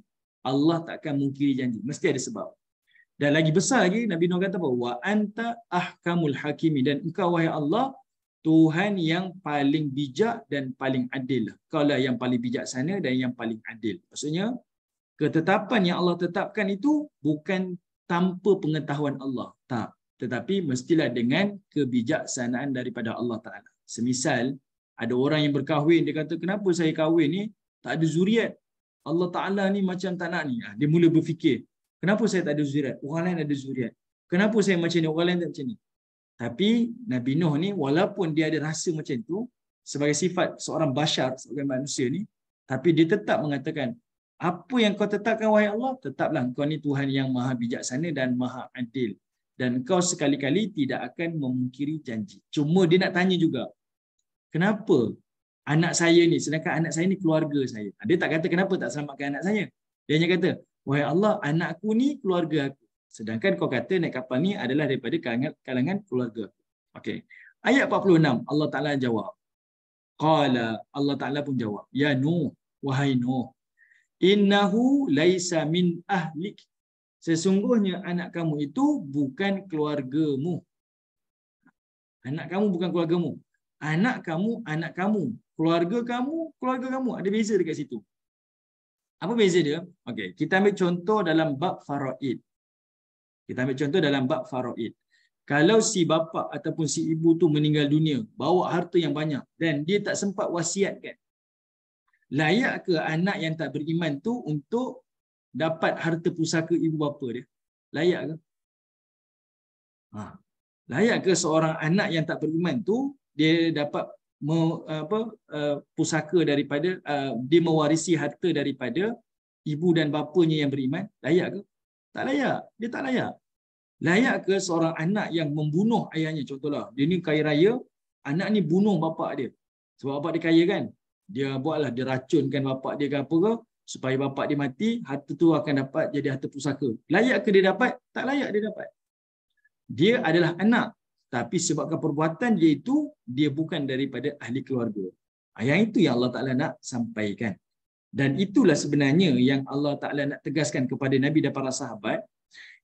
A: Allah tak akan mungkiri janji. Mesti ada sebab. Dan lagi besar lagi Nabi Nuh kata apa? Wa anta ahkamul hakimi dan engkau wahai Allah Tuhan yang paling bijak dan paling adil. lah. Kau lah yang paling bijak sana dan yang paling adil. Maksudnya ketetapan yang Allah tetapkan itu bukan tanpa pengetahuan Allah. Tak. Tetapi mestilah dengan kebijaksanaan daripada Allah Ta'ala. Semisal ada orang yang berkahwin, dia kata kenapa saya kahwin ni? Tak ada zuriat. Allah Ta'ala ni macam tak nak ni. Ah, dia mula berfikir. Kenapa saya tak ada zuriat? Orang lain ada zuriat. Kenapa saya macam ni? Orang lain tak macam ni. Tapi Nabi Nuh ni walaupun dia ada rasa macam tu sebagai sifat seorang bashar, seorang manusia ni tapi dia tetap mengatakan apa yang kau tetapkan wahai Allah tetaplah kau ni Tuhan yang maha bijaksana dan maha adil dan kau sekali-kali tidak akan memungkiri janji. Cuma dia nak tanya juga kenapa anak saya ni sedangkan anak saya ni keluarga saya. Dia tak kata kenapa tak selamatkan anak saya. Dia hanya kata, "Wahai Allah, anakku ni keluarga aku." Sedangkan kau kata naik kapal ni adalah daripada kalangan, kalangan keluarga. Okey. Ayat 46 Allah Taala jawab. Qala Allah Taala pun jawab, "Ya Nuh, wahai Nuh, innahu laisa min ahlik." Sesungguhnya anak kamu itu bukan keluargamu. Anak kamu bukan keluargamu. Anak kamu, anak kamu, keluarga kamu, keluarga kamu ada beza dekat situ. Apa beza dia? Okey, kita ambil contoh dalam bab faraid. Kita ambil contoh dalam bab faraid. Kalau si bapa ataupun si ibu tu meninggal dunia, bawa harta yang banyak dan dia tak sempat wasiatkan. Layak ke anak yang tak beriman tu untuk dapat harta pusaka ibu bapa dia? Layak ke? Ha. Layak ke seorang anak yang tak beriman tu dia dapat apa eh, pusaka daripada eh, dia mewarisi harta daripada ibu dan bapanya yang beriman layak ke tak layak dia tak layak layak ke seorang anak yang membunuh ayahnya contohlah dia ni kaya raya anak ni bunuh bapa dia sebab bapa dia kaya kan dia buatlah dia racunkan bapa dia ke apa ke supaya bapa dia mati harta tu akan dapat jadi harta pusaka layak ke dia dapat tak layak dia dapat dia adalah anak tapi sebabkan perbuatan dia itu dia bukan daripada ahli keluarga. Ah, yang itu yang Allah Taala nak sampaikan. Dan itulah sebenarnya yang Allah Taala nak tegaskan kepada Nabi dan para sahabat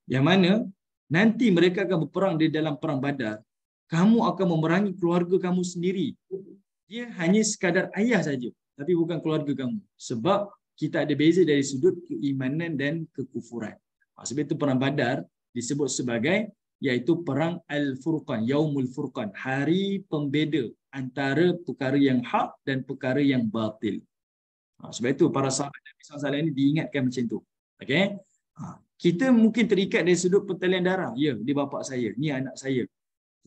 A: yang mana nanti mereka akan berperang di dalam perang Badar, kamu akan memerangi keluarga kamu sendiri. Dia hanya sekadar ayah saja tapi bukan keluarga kamu. Sebab kita ada beza dari sudut keimanan dan kekufuran. Ah, sebab itu perang Badar disebut sebagai iaitu perang al-furqan yaumul furqan hari pembeda antara perkara yang hak dan perkara yang batil ha, sebab itu para sahabat Nabi SAW ini diingatkan macam tu okey ha, kita mungkin terikat dari sudut pertalian darah ya dia bapa saya ni anak saya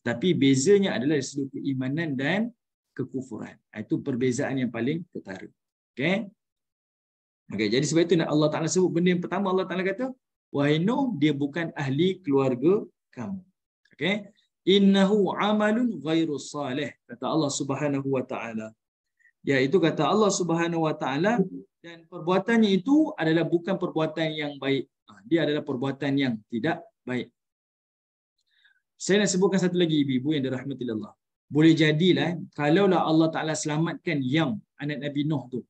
A: tetapi bezanya adalah dari sudut keimanan dan kekufuran ha, itu perbezaan yang paling ketara okey Okay, jadi sebab itu Allah Ta'ala sebut benda yang pertama Allah Ta'ala kata Wahai dia bukan ahli keluarga kamu. Okay? Innahu amalun ghairu salih. Kata Allah subhanahu wa ta'ala. Iaitu ya, kata Allah subhanahu wa ta'ala dan perbuatannya itu adalah bukan perbuatan yang baik. Ha, dia adalah perbuatan yang tidak baik. Saya nak sebutkan satu lagi ibu-ibu yang dirahmati Allah. Boleh jadilah kalaulah Allah Ta'ala selamatkan yang anak Nabi Nuh tu.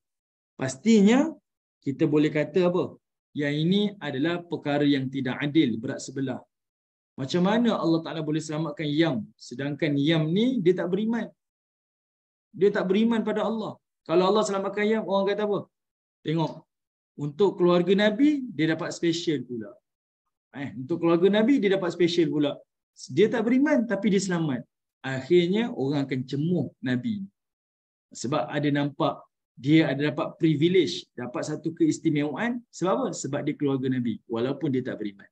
A: Pastinya kita boleh kata apa? Yang ini adalah perkara yang tidak adil berat sebelah. Macam mana Allah Ta'ala boleh selamatkan Yam sedangkan Yam ni dia tak beriman. Dia tak beriman pada Allah. Kalau Allah selamatkan Yam, orang kata apa? Tengok. Untuk keluarga Nabi, dia dapat special pula. Eh, untuk keluarga Nabi, dia dapat special pula. Dia tak beriman tapi dia selamat. Akhirnya orang akan cemuh Nabi. Sebab ada nampak dia ada dapat privilege, dapat satu keistimewaan. Sebab apa? Sebab dia keluarga Nabi. Walaupun dia tak beriman.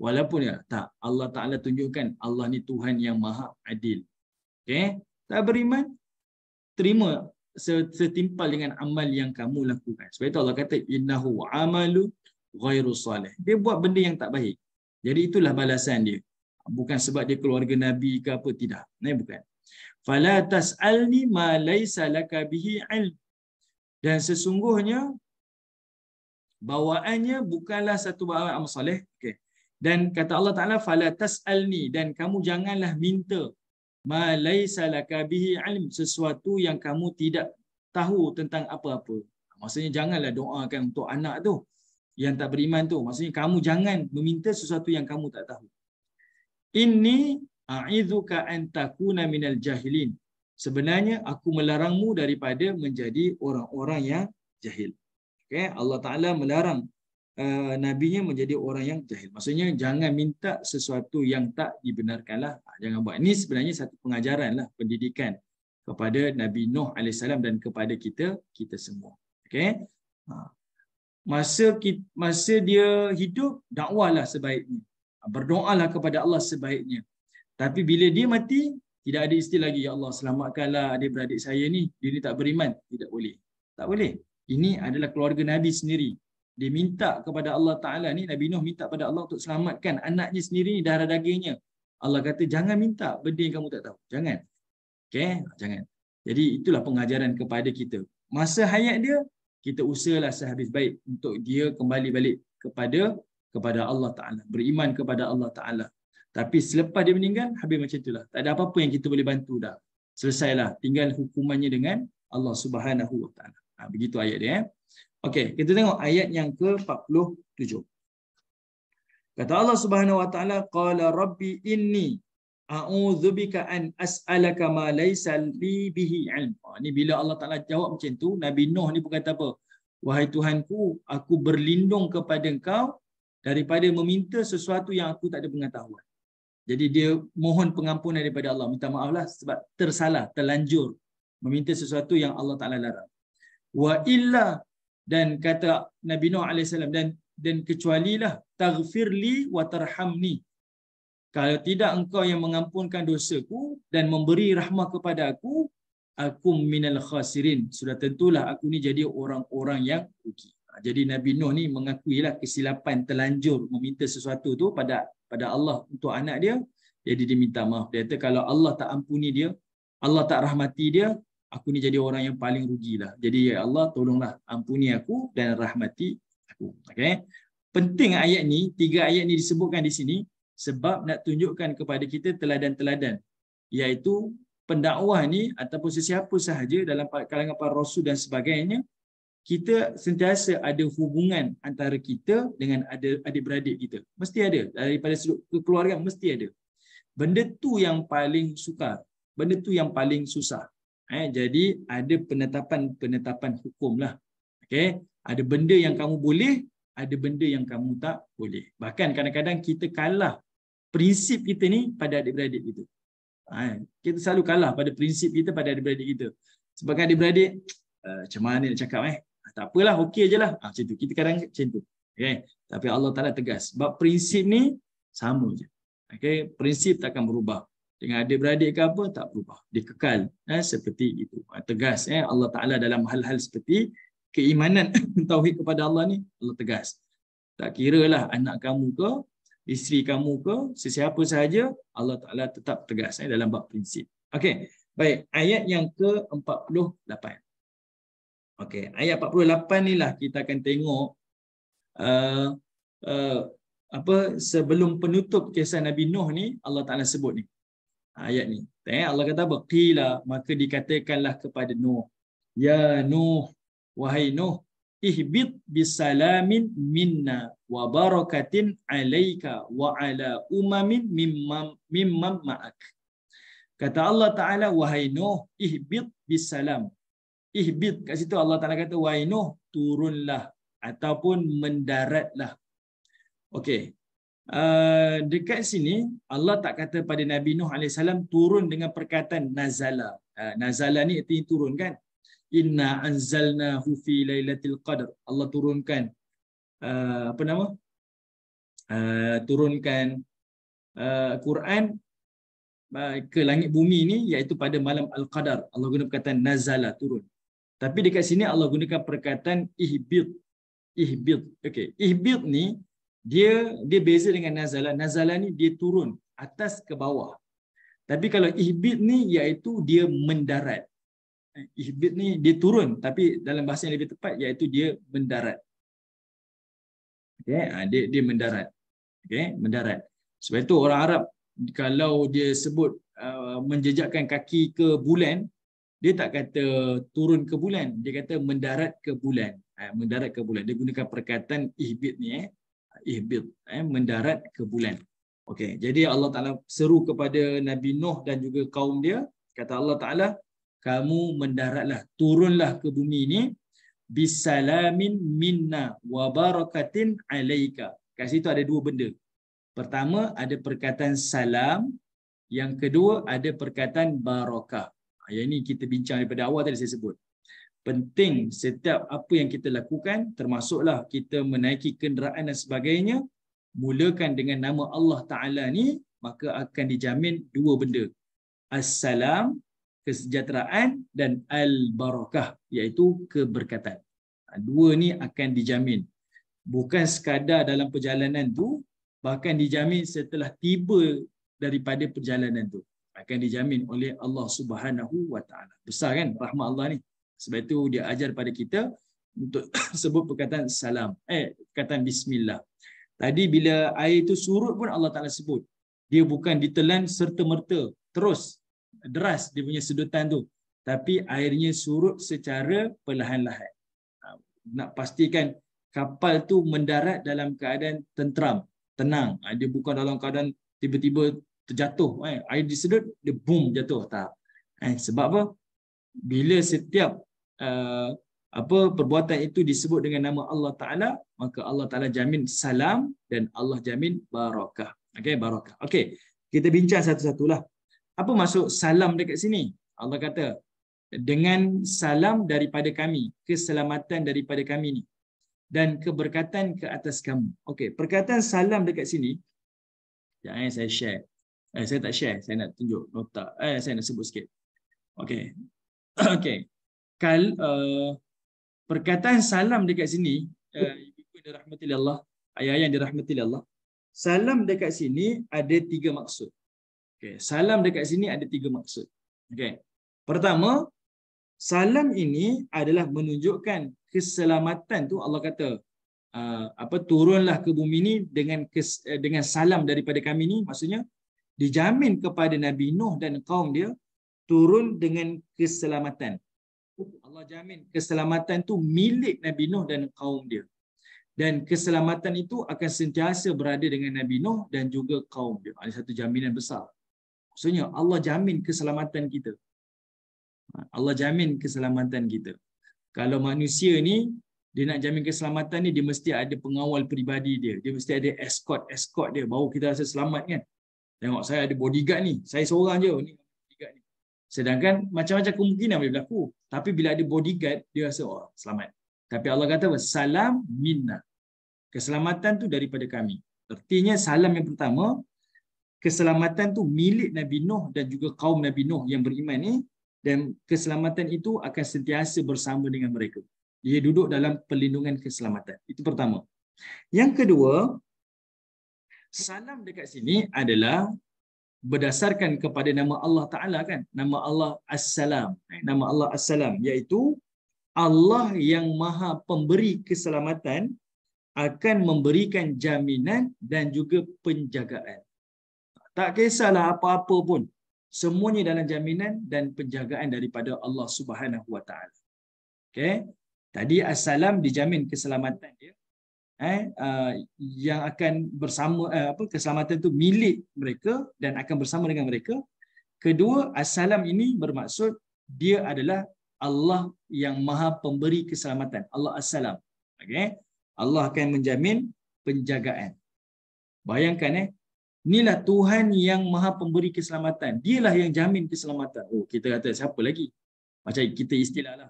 A: Walaupun ya, tak Allah Taala tunjukkan Allah ni Tuhan yang Maha Adil. okay Tak beriman terima setimpal dengan amal yang kamu lakukan. Sebab itu Allah kata innahu amalu ghairu salih. Dia buat benda yang tak baik. Jadi itulah balasan dia. Bukan sebab dia keluarga nabi ke apa tidak. Ni eh, bukan. Fala tasalni ma laysa laka bihi ilm. Dan sesungguhnya bawaannya bukanlah satu bawaan amal soleh. okay dan kata Allah Taala fala tasalni dan kamu janganlah minta ma laisa lakabihi alim sesuatu yang kamu tidak tahu tentang apa-apa maksudnya janganlah doakan untuk anak tu yang tak beriman tu maksudnya kamu jangan meminta sesuatu yang kamu tak tahu inni a'idzuka an takuna minal jahilin sebenarnya aku melarangmu daripada menjadi orang-orang yang jahil okay? Allah Taala melarang Eh, nabinya menjadi orang yang jahil. Maksudnya jangan minta sesuatu yang tak dibenarkanlah. Ah, jangan buat. Ini sebenarnya satu pengajaran lah, pendidikan kepada Nabi Nuh alaihissalam dan kepada kita kita semua. Okay? Ha. Masa kita, masa dia hidup dakwahlah sebaiknya. Ah, Berdoalah kepada Allah sebaiknya. Tapi bila dia mati, tidak ada istilah lagi ya Allah selamatkanlah adik-beradik saya ni, dia ni tak beriman, tidak boleh. Tak boleh. Ini adalah keluarga Nabi sendiri. Dia minta kepada Allah Ta'ala ni, Nabi Nuh minta kepada Allah untuk selamatkan anaknya sendiri ni darah dagingnya. Allah kata, jangan minta benda yang kamu tak tahu. Jangan. Okay? Jangan. Jadi itulah pengajaran kepada kita. Masa hayat dia, kita usahlah sehabis baik untuk dia kembali balik kepada kepada Allah Ta'ala. Beriman kepada Allah Ta'ala. Tapi selepas dia meninggal, habis macam itulah. Tak ada apa-apa yang kita boleh bantu dah. Selesailah. Tinggal hukumannya dengan Allah Subhanahu Wa Ta'ala. Ha, begitu ayat dia. Eh? Okey, kita tengok ayat yang ke-47. Kata Allah Subhanahu wa taala qala rabbi inni a'udzubika an as'alaka ma laysa li bihi ilm. Ha, ni bila Allah Taala jawab macam tu, Nabi Nuh ni pun kata apa? Wahai Tuhanku, aku berlindung kepada engkau daripada meminta sesuatu yang aku tak ada pengetahuan. Jadi dia mohon pengampunan daripada Allah, minta maaflah sebab tersalah, terlanjur meminta sesuatu yang Allah Taala larang. Wa illa dan kata Nabi Nuh AS dan dan kecuali lah taghfirli wa tarhamni kalau tidak engkau yang mengampunkan dosaku dan memberi rahmat kepada aku aku minal khasirin sudah tentulah aku ni jadi orang-orang yang rugi ha, jadi Nabi Nuh ni mengakui lah kesilapan telanjur meminta sesuatu tu pada pada Allah untuk anak dia jadi dia minta maaf dia kata kalau Allah tak ampuni dia Allah tak rahmati dia aku ni jadi orang yang paling rugi lah. Jadi ya Allah tolonglah ampuni aku dan rahmati aku. Okay, Penting ayat ni, tiga ayat ni disebutkan di sini sebab nak tunjukkan kepada kita teladan-teladan iaitu pendakwah ni ataupun sesiapa sahaja dalam kalangan para rasul dan sebagainya kita sentiasa ada hubungan antara kita dengan ada adik-beradik kita. Mesti ada. Daripada sudut kekeluargaan mesti ada. Benda tu yang paling sukar. Benda tu yang paling susah. Eh, jadi ada penetapan-penetapan hukum lah. Okay, ada benda yang kamu boleh, ada benda yang kamu tak boleh. Bahkan kadang-kadang kita kalah prinsip kita ni pada adik-beradik kita. Eh, kita selalu kalah pada prinsip kita pada adik-beradik kita. Sebagai adik-beradik, uh, macam mana nak cakap eh? Ah, tak apalah, okey ajalah. Ah macam tu. Kita kadang macam tu. Okay. Tapi Allah Taala tegas. Sebab prinsip ni sama je. Okay. Prinsip takkan berubah dengan adik-beradik ke apa tak berubah dia kekal eh, seperti itu ah, tegas eh Allah Taala dalam hal-hal seperti keimanan tauhid kepada Allah ni Allah tegas tak kira lah anak kamu ke isteri kamu ke sesiapa sahaja Allah Taala tetap tegas eh, dalam bab prinsip okey baik ayat yang ke-48 okey ayat 48 ni lah kita akan tengok uh, uh, apa sebelum penutup kisah Nabi Nuh ni Allah Taala sebut ni ayat ni. Tengok eh, Allah kata apa? Qila maka dikatakanlah kepada Nuh. Ya Nuh, wahai Nuh, ihbit bisalamin minna wa barakatin alaika wa ala umamin mimman mimman ma'ak. Kata Allah Taala wahai Nuh, ihbit bisalam. Ihbit kat situ Allah Taala kata wahai Nuh, turunlah ataupun mendaratlah. Okey, Eh, dekat sini Allah tak kata pada Nabi Nuh AS turun dengan perkataan nazala. Uh, nazala ni artinya turun kan? Inna anzalna hu fi lailatul qadr. Allah turunkan uh, apa nama? Uh, turunkan uh, Quran ke langit bumi ni iaitu pada malam Al-Qadar. Allah guna perkataan nazala turun. Tapi dekat sini Allah gunakan perkataan ihbit. Ihbit. Okey. Ihbit ni dia dia beza dengan nazala nazala ni dia turun atas ke bawah tapi kalau ihbit ni iaitu dia mendarat ihbit ni dia turun tapi dalam bahasa yang lebih tepat iaitu dia mendarat okey ha, dia dia mendarat okey mendarat sebab itu orang Arab kalau dia sebut uh, menjejakkan kaki ke bulan dia tak kata turun ke bulan dia kata mendarat ke bulan uh, mendarat ke bulan dia gunakan perkataan ihbit ni eh ihbid eh, mendarat ke bulan. Okey, jadi Allah Taala seru kepada Nabi Nuh dan juga kaum dia, kata Allah Taala, kamu mendaratlah, turunlah ke bumi ini bisalamin minna wa barakatin alaika. Kat situ ada dua benda. Pertama ada perkataan salam, yang kedua ada perkataan barakah. Yang ini kita bincang daripada awal tadi saya sebut penting setiap apa yang kita lakukan termasuklah kita menaiki kenderaan dan sebagainya mulakan dengan nama Allah Ta'ala ni maka akan dijamin dua benda Assalam kesejahteraan dan Al-Barakah iaitu keberkatan ha, dua ni akan dijamin bukan sekadar dalam perjalanan tu bahkan dijamin setelah tiba daripada perjalanan tu akan dijamin oleh Allah Subhanahu wa taala. Besar kan rahmat Allah ni. Sebab itu dia ajar pada kita untuk sebut perkataan salam. Eh, perkataan bismillah. Tadi bila air itu surut pun Allah Ta'ala sebut. Dia bukan ditelan serta-merta. Terus. Deras dia punya sedutan tu. Tapi airnya surut secara perlahan-lahan. Ha, nak pastikan kapal tu mendarat dalam keadaan tentram. Tenang. Ha, dia bukan dalam keadaan tiba-tiba terjatuh. Eh, air disedut, dia boom jatuh. Tak. Eh, sebab apa? Bila setiap Eh, apa perbuatan itu disebut dengan nama Allah Taala maka Allah Taala jamin salam dan Allah jamin barakah okey barakah okey kita bincang satu-satulah apa maksud salam dekat sini Allah kata dengan salam daripada kami keselamatan daripada kami ni dan keberkatan ke atas kamu okey perkataan salam dekat sini jangan eh, saya share eh, saya tak share saya nak tunjuk nota eh saya nak sebut sikit okey okey kal uh, perkataan salam dekat sini ibu uh, ibu dirahmatillah Allah ayah ayah dirahmatillah Allah salam dekat sini ada tiga maksud okey salam dekat sini ada tiga maksud okey pertama salam ini adalah menunjukkan keselamatan tu Allah kata uh, apa turunlah ke bumi ini dengan kes, uh, dengan salam daripada kami ini. maksudnya dijamin kepada Nabi Nuh dan kaum dia turun dengan keselamatan Allah jamin keselamatan tu milik Nabi Nuh dan kaum dia. Dan keselamatan itu akan sentiasa berada dengan Nabi Nuh dan juga kaum dia. Ada satu jaminan besar. Maksudnya Allah jamin keselamatan kita. Allah jamin keselamatan kita. Kalau manusia ni dia nak jamin keselamatan ni dia mesti ada pengawal peribadi dia. Dia mesti ada escort escort dia baru kita rasa selamat kan. Tengok saya ada bodyguard ni. Saya seorang je. Ni Sedangkan macam-macam kemungkinan boleh berlaku. Tapi bila ada bodyguard, dia rasa oh, selamat. Tapi Allah kata, salam minna. Keselamatan tu daripada kami. Artinya salam yang pertama, keselamatan tu milik Nabi Nuh dan juga kaum Nabi Nuh yang beriman ni. Dan keselamatan itu akan sentiasa bersama dengan mereka. Dia duduk dalam perlindungan keselamatan. Itu pertama. Yang kedua, salam dekat sini adalah berdasarkan kepada nama Allah Taala kan nama Allah Assalam eh, nama Allah Assalam iaitu Allah yang Maha Pemberi keselamatan akan memberikan jaminan dan juga penjagaan tak kisahlah apa-apa pun semuanya dalam jaminan dan penjagaan daripada Allah Subhanahu Wa Taala okey tadi Assalam dijamin keselamatan dia eh, uh, yang akan bersama uh, apa keselamatan itu milik mereka dan akan bersama dengan mereka. Kedua, assalam ini bermaksud dia adalah Allah yang Maha Pemberi keselamatan. Allah assalam. Okey. Allah akan menjamin penjagaan. Bayangkan eh inilah Tuhan yang Maha Pemberi keselamatan. Dialah yang jamin keselamatan. Oh, kita kata siapa lagi? Macam kita istilahlah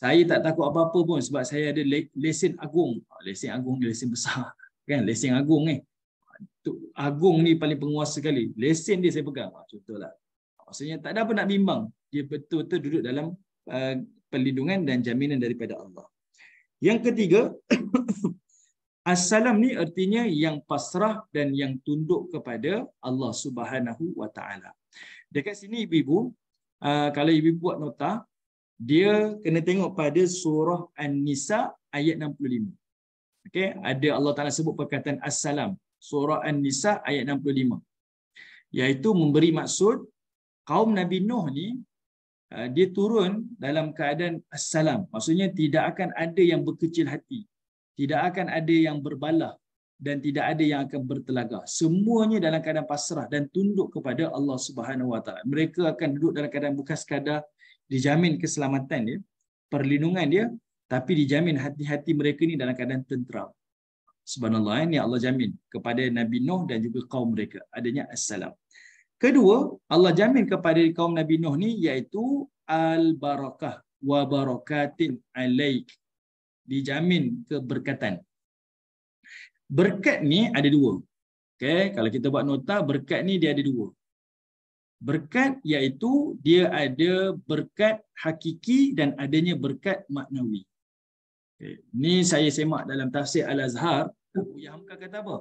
A: saya tak takut apa-apa pun sebab saya ada lesen agung ah, lesen agung ni lesen besar kan lesen agung ni ah, agung ni paling penguasa sekali lesen dia saya pegang ah, contohlah maksudnya tak ada apa nak bimbang dia betul-betul duduk dalam uh, perlindungan dan jaminan daripada Allah yang ketiga assalam ni artinya yang pasrah dan yang tunduk kepada Allah Subhanahu wa taala dekat sini ibu-ibu uh, kalau ibu buat nota dia kena tengok pada surah An-Nisa ayat 65. Okey, ada Allah Taala sebut perkataan assalam surah An-Nisa ayat 65. Yaitu memberi maksud kaum Nabi Nuh ni eh, dia turun dalam keadaan assalam. Maksudnya tidak akan ada yang berkecil hati. Tidak akan ada yang berbalah dan tidak ada yang akan bertelaga. Semuanya dalam keadaan pasrah dan tunduk kepada Allah Subhanahu Wa Mereka akan duduk dalam keadaan bukan sekadar dijamin keselamatan dia, perlindungan dia, tapi dijamin hati-hati mereka ni dalam keadaan tenteram. Subhanallah, ini eh, Allah jamin kepada Nabi Nuh dan juga kaum mereka. Adanya Assalam. Kedua, Allah jamin kepada kaum Nabi Nuh ni iaitu Al-Barakah wa Barakatin Alaik. Dijamin keberkatan. Berkat ni ada dua. Okay, kalau kita buat nota, berkat ni dia ada dua berkat iaitu dia ada berkat hakiki dan adanya berkat maknawi. Okay. Ni saya semak dalam tafsir Al-Azhar, oh, Yang Hamka kata apa?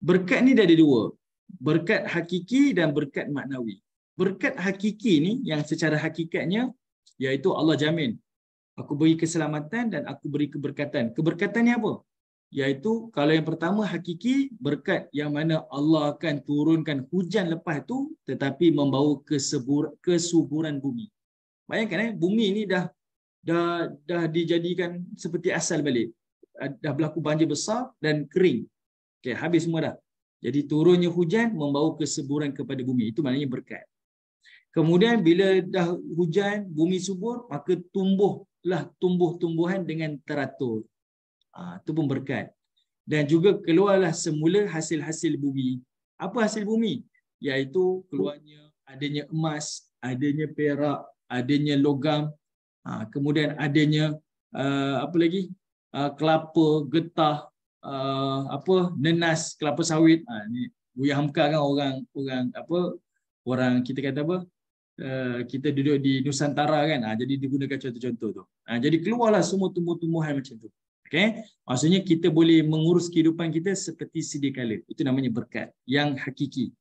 A: Berkat ni dia ada dua. Berkat hakiki dan berkat maknawi. Berkat hakiki ni yang secara hakikatnya iaitu Allah jamin. Aku beri keselamatan dan aku beri keberkatan. Keberkatan ni apa? iaitu kalau yang pertama hakiki berkat yang mana Allah akan turunkan hujan lepas tu tetapi membawa kesubur, kesuburan bumi. Bayangkan eh bumi ni dah dah dah dijadikan seperti asal balik. Dah berlaku banjir besar dan kering. Okey habis semua dah. Jadi turunnya hujan membawa kesuburan kepada bumi. Itu maknanya berkat. Kemudian bila dah hujan, bumi subur, maka tumbuhlah tumbuh-tumbuhan dengan teratur. Itu ah, pun berkat. Dan juga keluarlah semula hasil-hasil bumi. Apa hasil bumi? Iaitu keluarnya adanya emas, adanya perak, adanya logam, ah, kemudian adanya ah, apa lagi? kelapa, getah, apa nenas, kelapa sawit. ini Buya Hamka kan orang orang apa orang kita kata apa? kita duduk di Nusantara kan. Ha, jadi digunakan contoh-contoh tu. Ha, jadi keluarlah semua tumbuh-tumbuhan macam tu. Okay? Maksudnya kita boleh mengurus kehidupan kita seperti sediakala. Itu namanya berkat yang hakiki.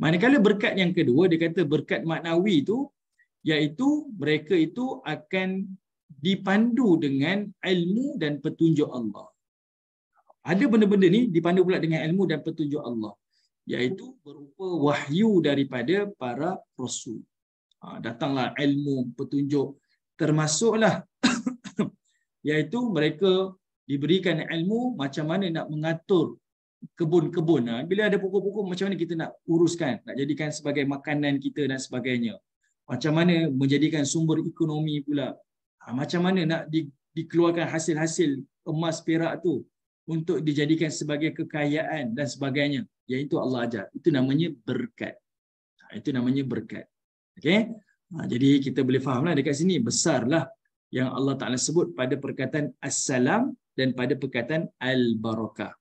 A: Manakala berkat yang kedua, dia kata berkat maknawi itu iaitu mereka itu akan dipandu dengan ilmu dan petunjuk Allah. Ada benda-benda ni dipandu pula dengan ilmu dan petunjuk Allah. Iaitu berupa wahyu daripada para rasul. Ha, datanglah ilmu, petunjuk. Termasuklah iaitu mereka diberikan ilmu macam mana nak mengatur kebun-kebun. Ha, bila ada pokok-pokok macam mana kita nak uruskan, nak jadikan sebagai makanan kita dan sebagainya. Macam mana menjadikan sumber ekonomi pula. Ha, macam mana nak di, dikeluarkan hasil-hasil emas perak tu untuk dijadikan sebagai kekayaan dan sebagainya. Yang itu Allah ajar. Itu namanya berkat. Ha, itu namanya berkat. Okay? Jadi kita boleh fahamlah dekat sini besarlah yang Allah Taala sebut pada perkataan assalam dan pada perkataan al barakah.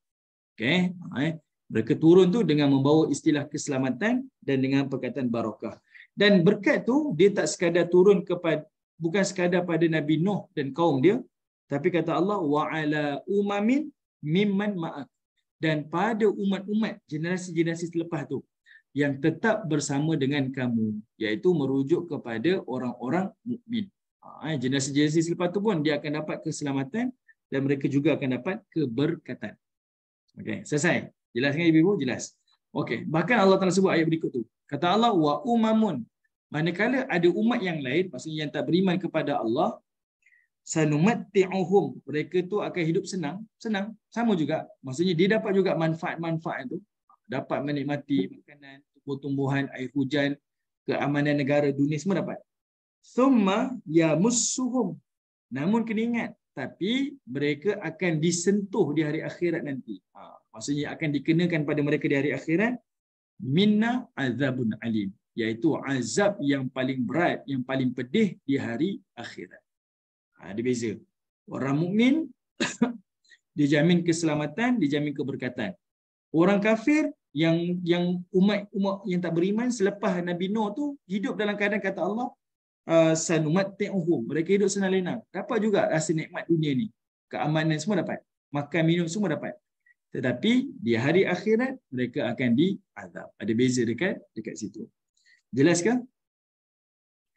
A: Okey, eh? mereka turun tu dengan membawa istilah keselamatan dan dengan perkataan barakah. Dan berkat tu dia tak sekadar turun kepada bukan sekadar pada Nabi Nuh dan kaum dia, tapi kata Allah wa ala umamin mimman ma'ak dan pada umat-umat generasi-generasi selepas tu yang tetap bersama dengan kamu iaitu merujuk kepada orang-orang mukmin. Generasi-generasi ah, eh, selepas tu pun dia akan dapat keselamatan dan mereka juga akan dapat keberkatan. Okey, selesai. Jelaskan ibu-ibu, jelas. Okey, bahkan Allah Taala sebut ayat berikut tu. Kata Allah wa umamun. Manakala ada umat yang lain maksudnya yang tak beriman kepada Allah sanumatti'uhum. Mereka tu akan hidup senang, senang. Sama juga. Maksudnya dia dapat juga manfaat-manfaat tu. Dapat menikmati makanan, tumbuh-tumbuhan, air hujan, keamanan negara, dunia semua dapat summa musuhum, namun kena ingat tapi mereka akan disentuh di hari akhirat nanti ha, maksudnya akan dikenakan pada mereka di hari akhirat minna azabun alim iaitu azab yang paling berat yang paling pedih di hari akhirat ha, ada beza orang mukmin dijamin keselamatan dijamin keberkatan orang kafir yang yang umat umat yang tak beriman selepas Nabi Nuh tu hidup dalam keadaan kata Allah Uh, sanumat ta'uhum. Mereka hidup senang Dapat juga rasa nikmat dunia ni. Keamanan semua dapat. Makan, minum semua dapat. Tetapi di hari akhirat mereka akan diazab. Ada beza dekat dekat situ. Jelas ke?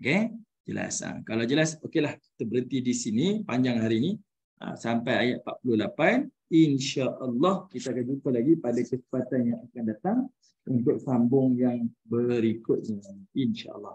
A: Okay. Jelas. Ha. Kalau jelas, okeylah. Kita berhenti di sini panjang hari ini. Ha. Ah, sampai ayat 48. InsyaAllah kita akan jumpa lagi pada kesempatan yang akan datang untuk sambung yang berikutnya. InsyaAllah.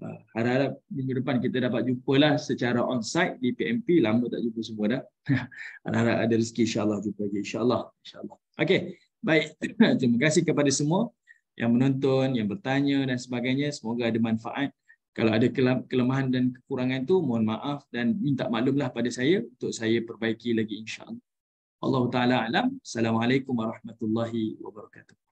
A: Ah, harap-harap minggu depan kita dapat jumpa lah secara on-site di PMP. Lama tak jumpa semua dah. harap-harap ada rezeki insyaAllah jumpa lagi. InsyaAllah. InsyaAllah. Okay, Baik. Terima kasih kepada semua yang menonton, yang bertanya dan sebagainya. Semoga ada manfaat. Kalau ada kelemahan dan kekurangan tu mohon maaf dan minta maklumlah pada saya untuk saya perbaiki lagi insyaAllah. Allah Ta'ala alam. Assalamualaikum warahmatullahi wabarakatuh.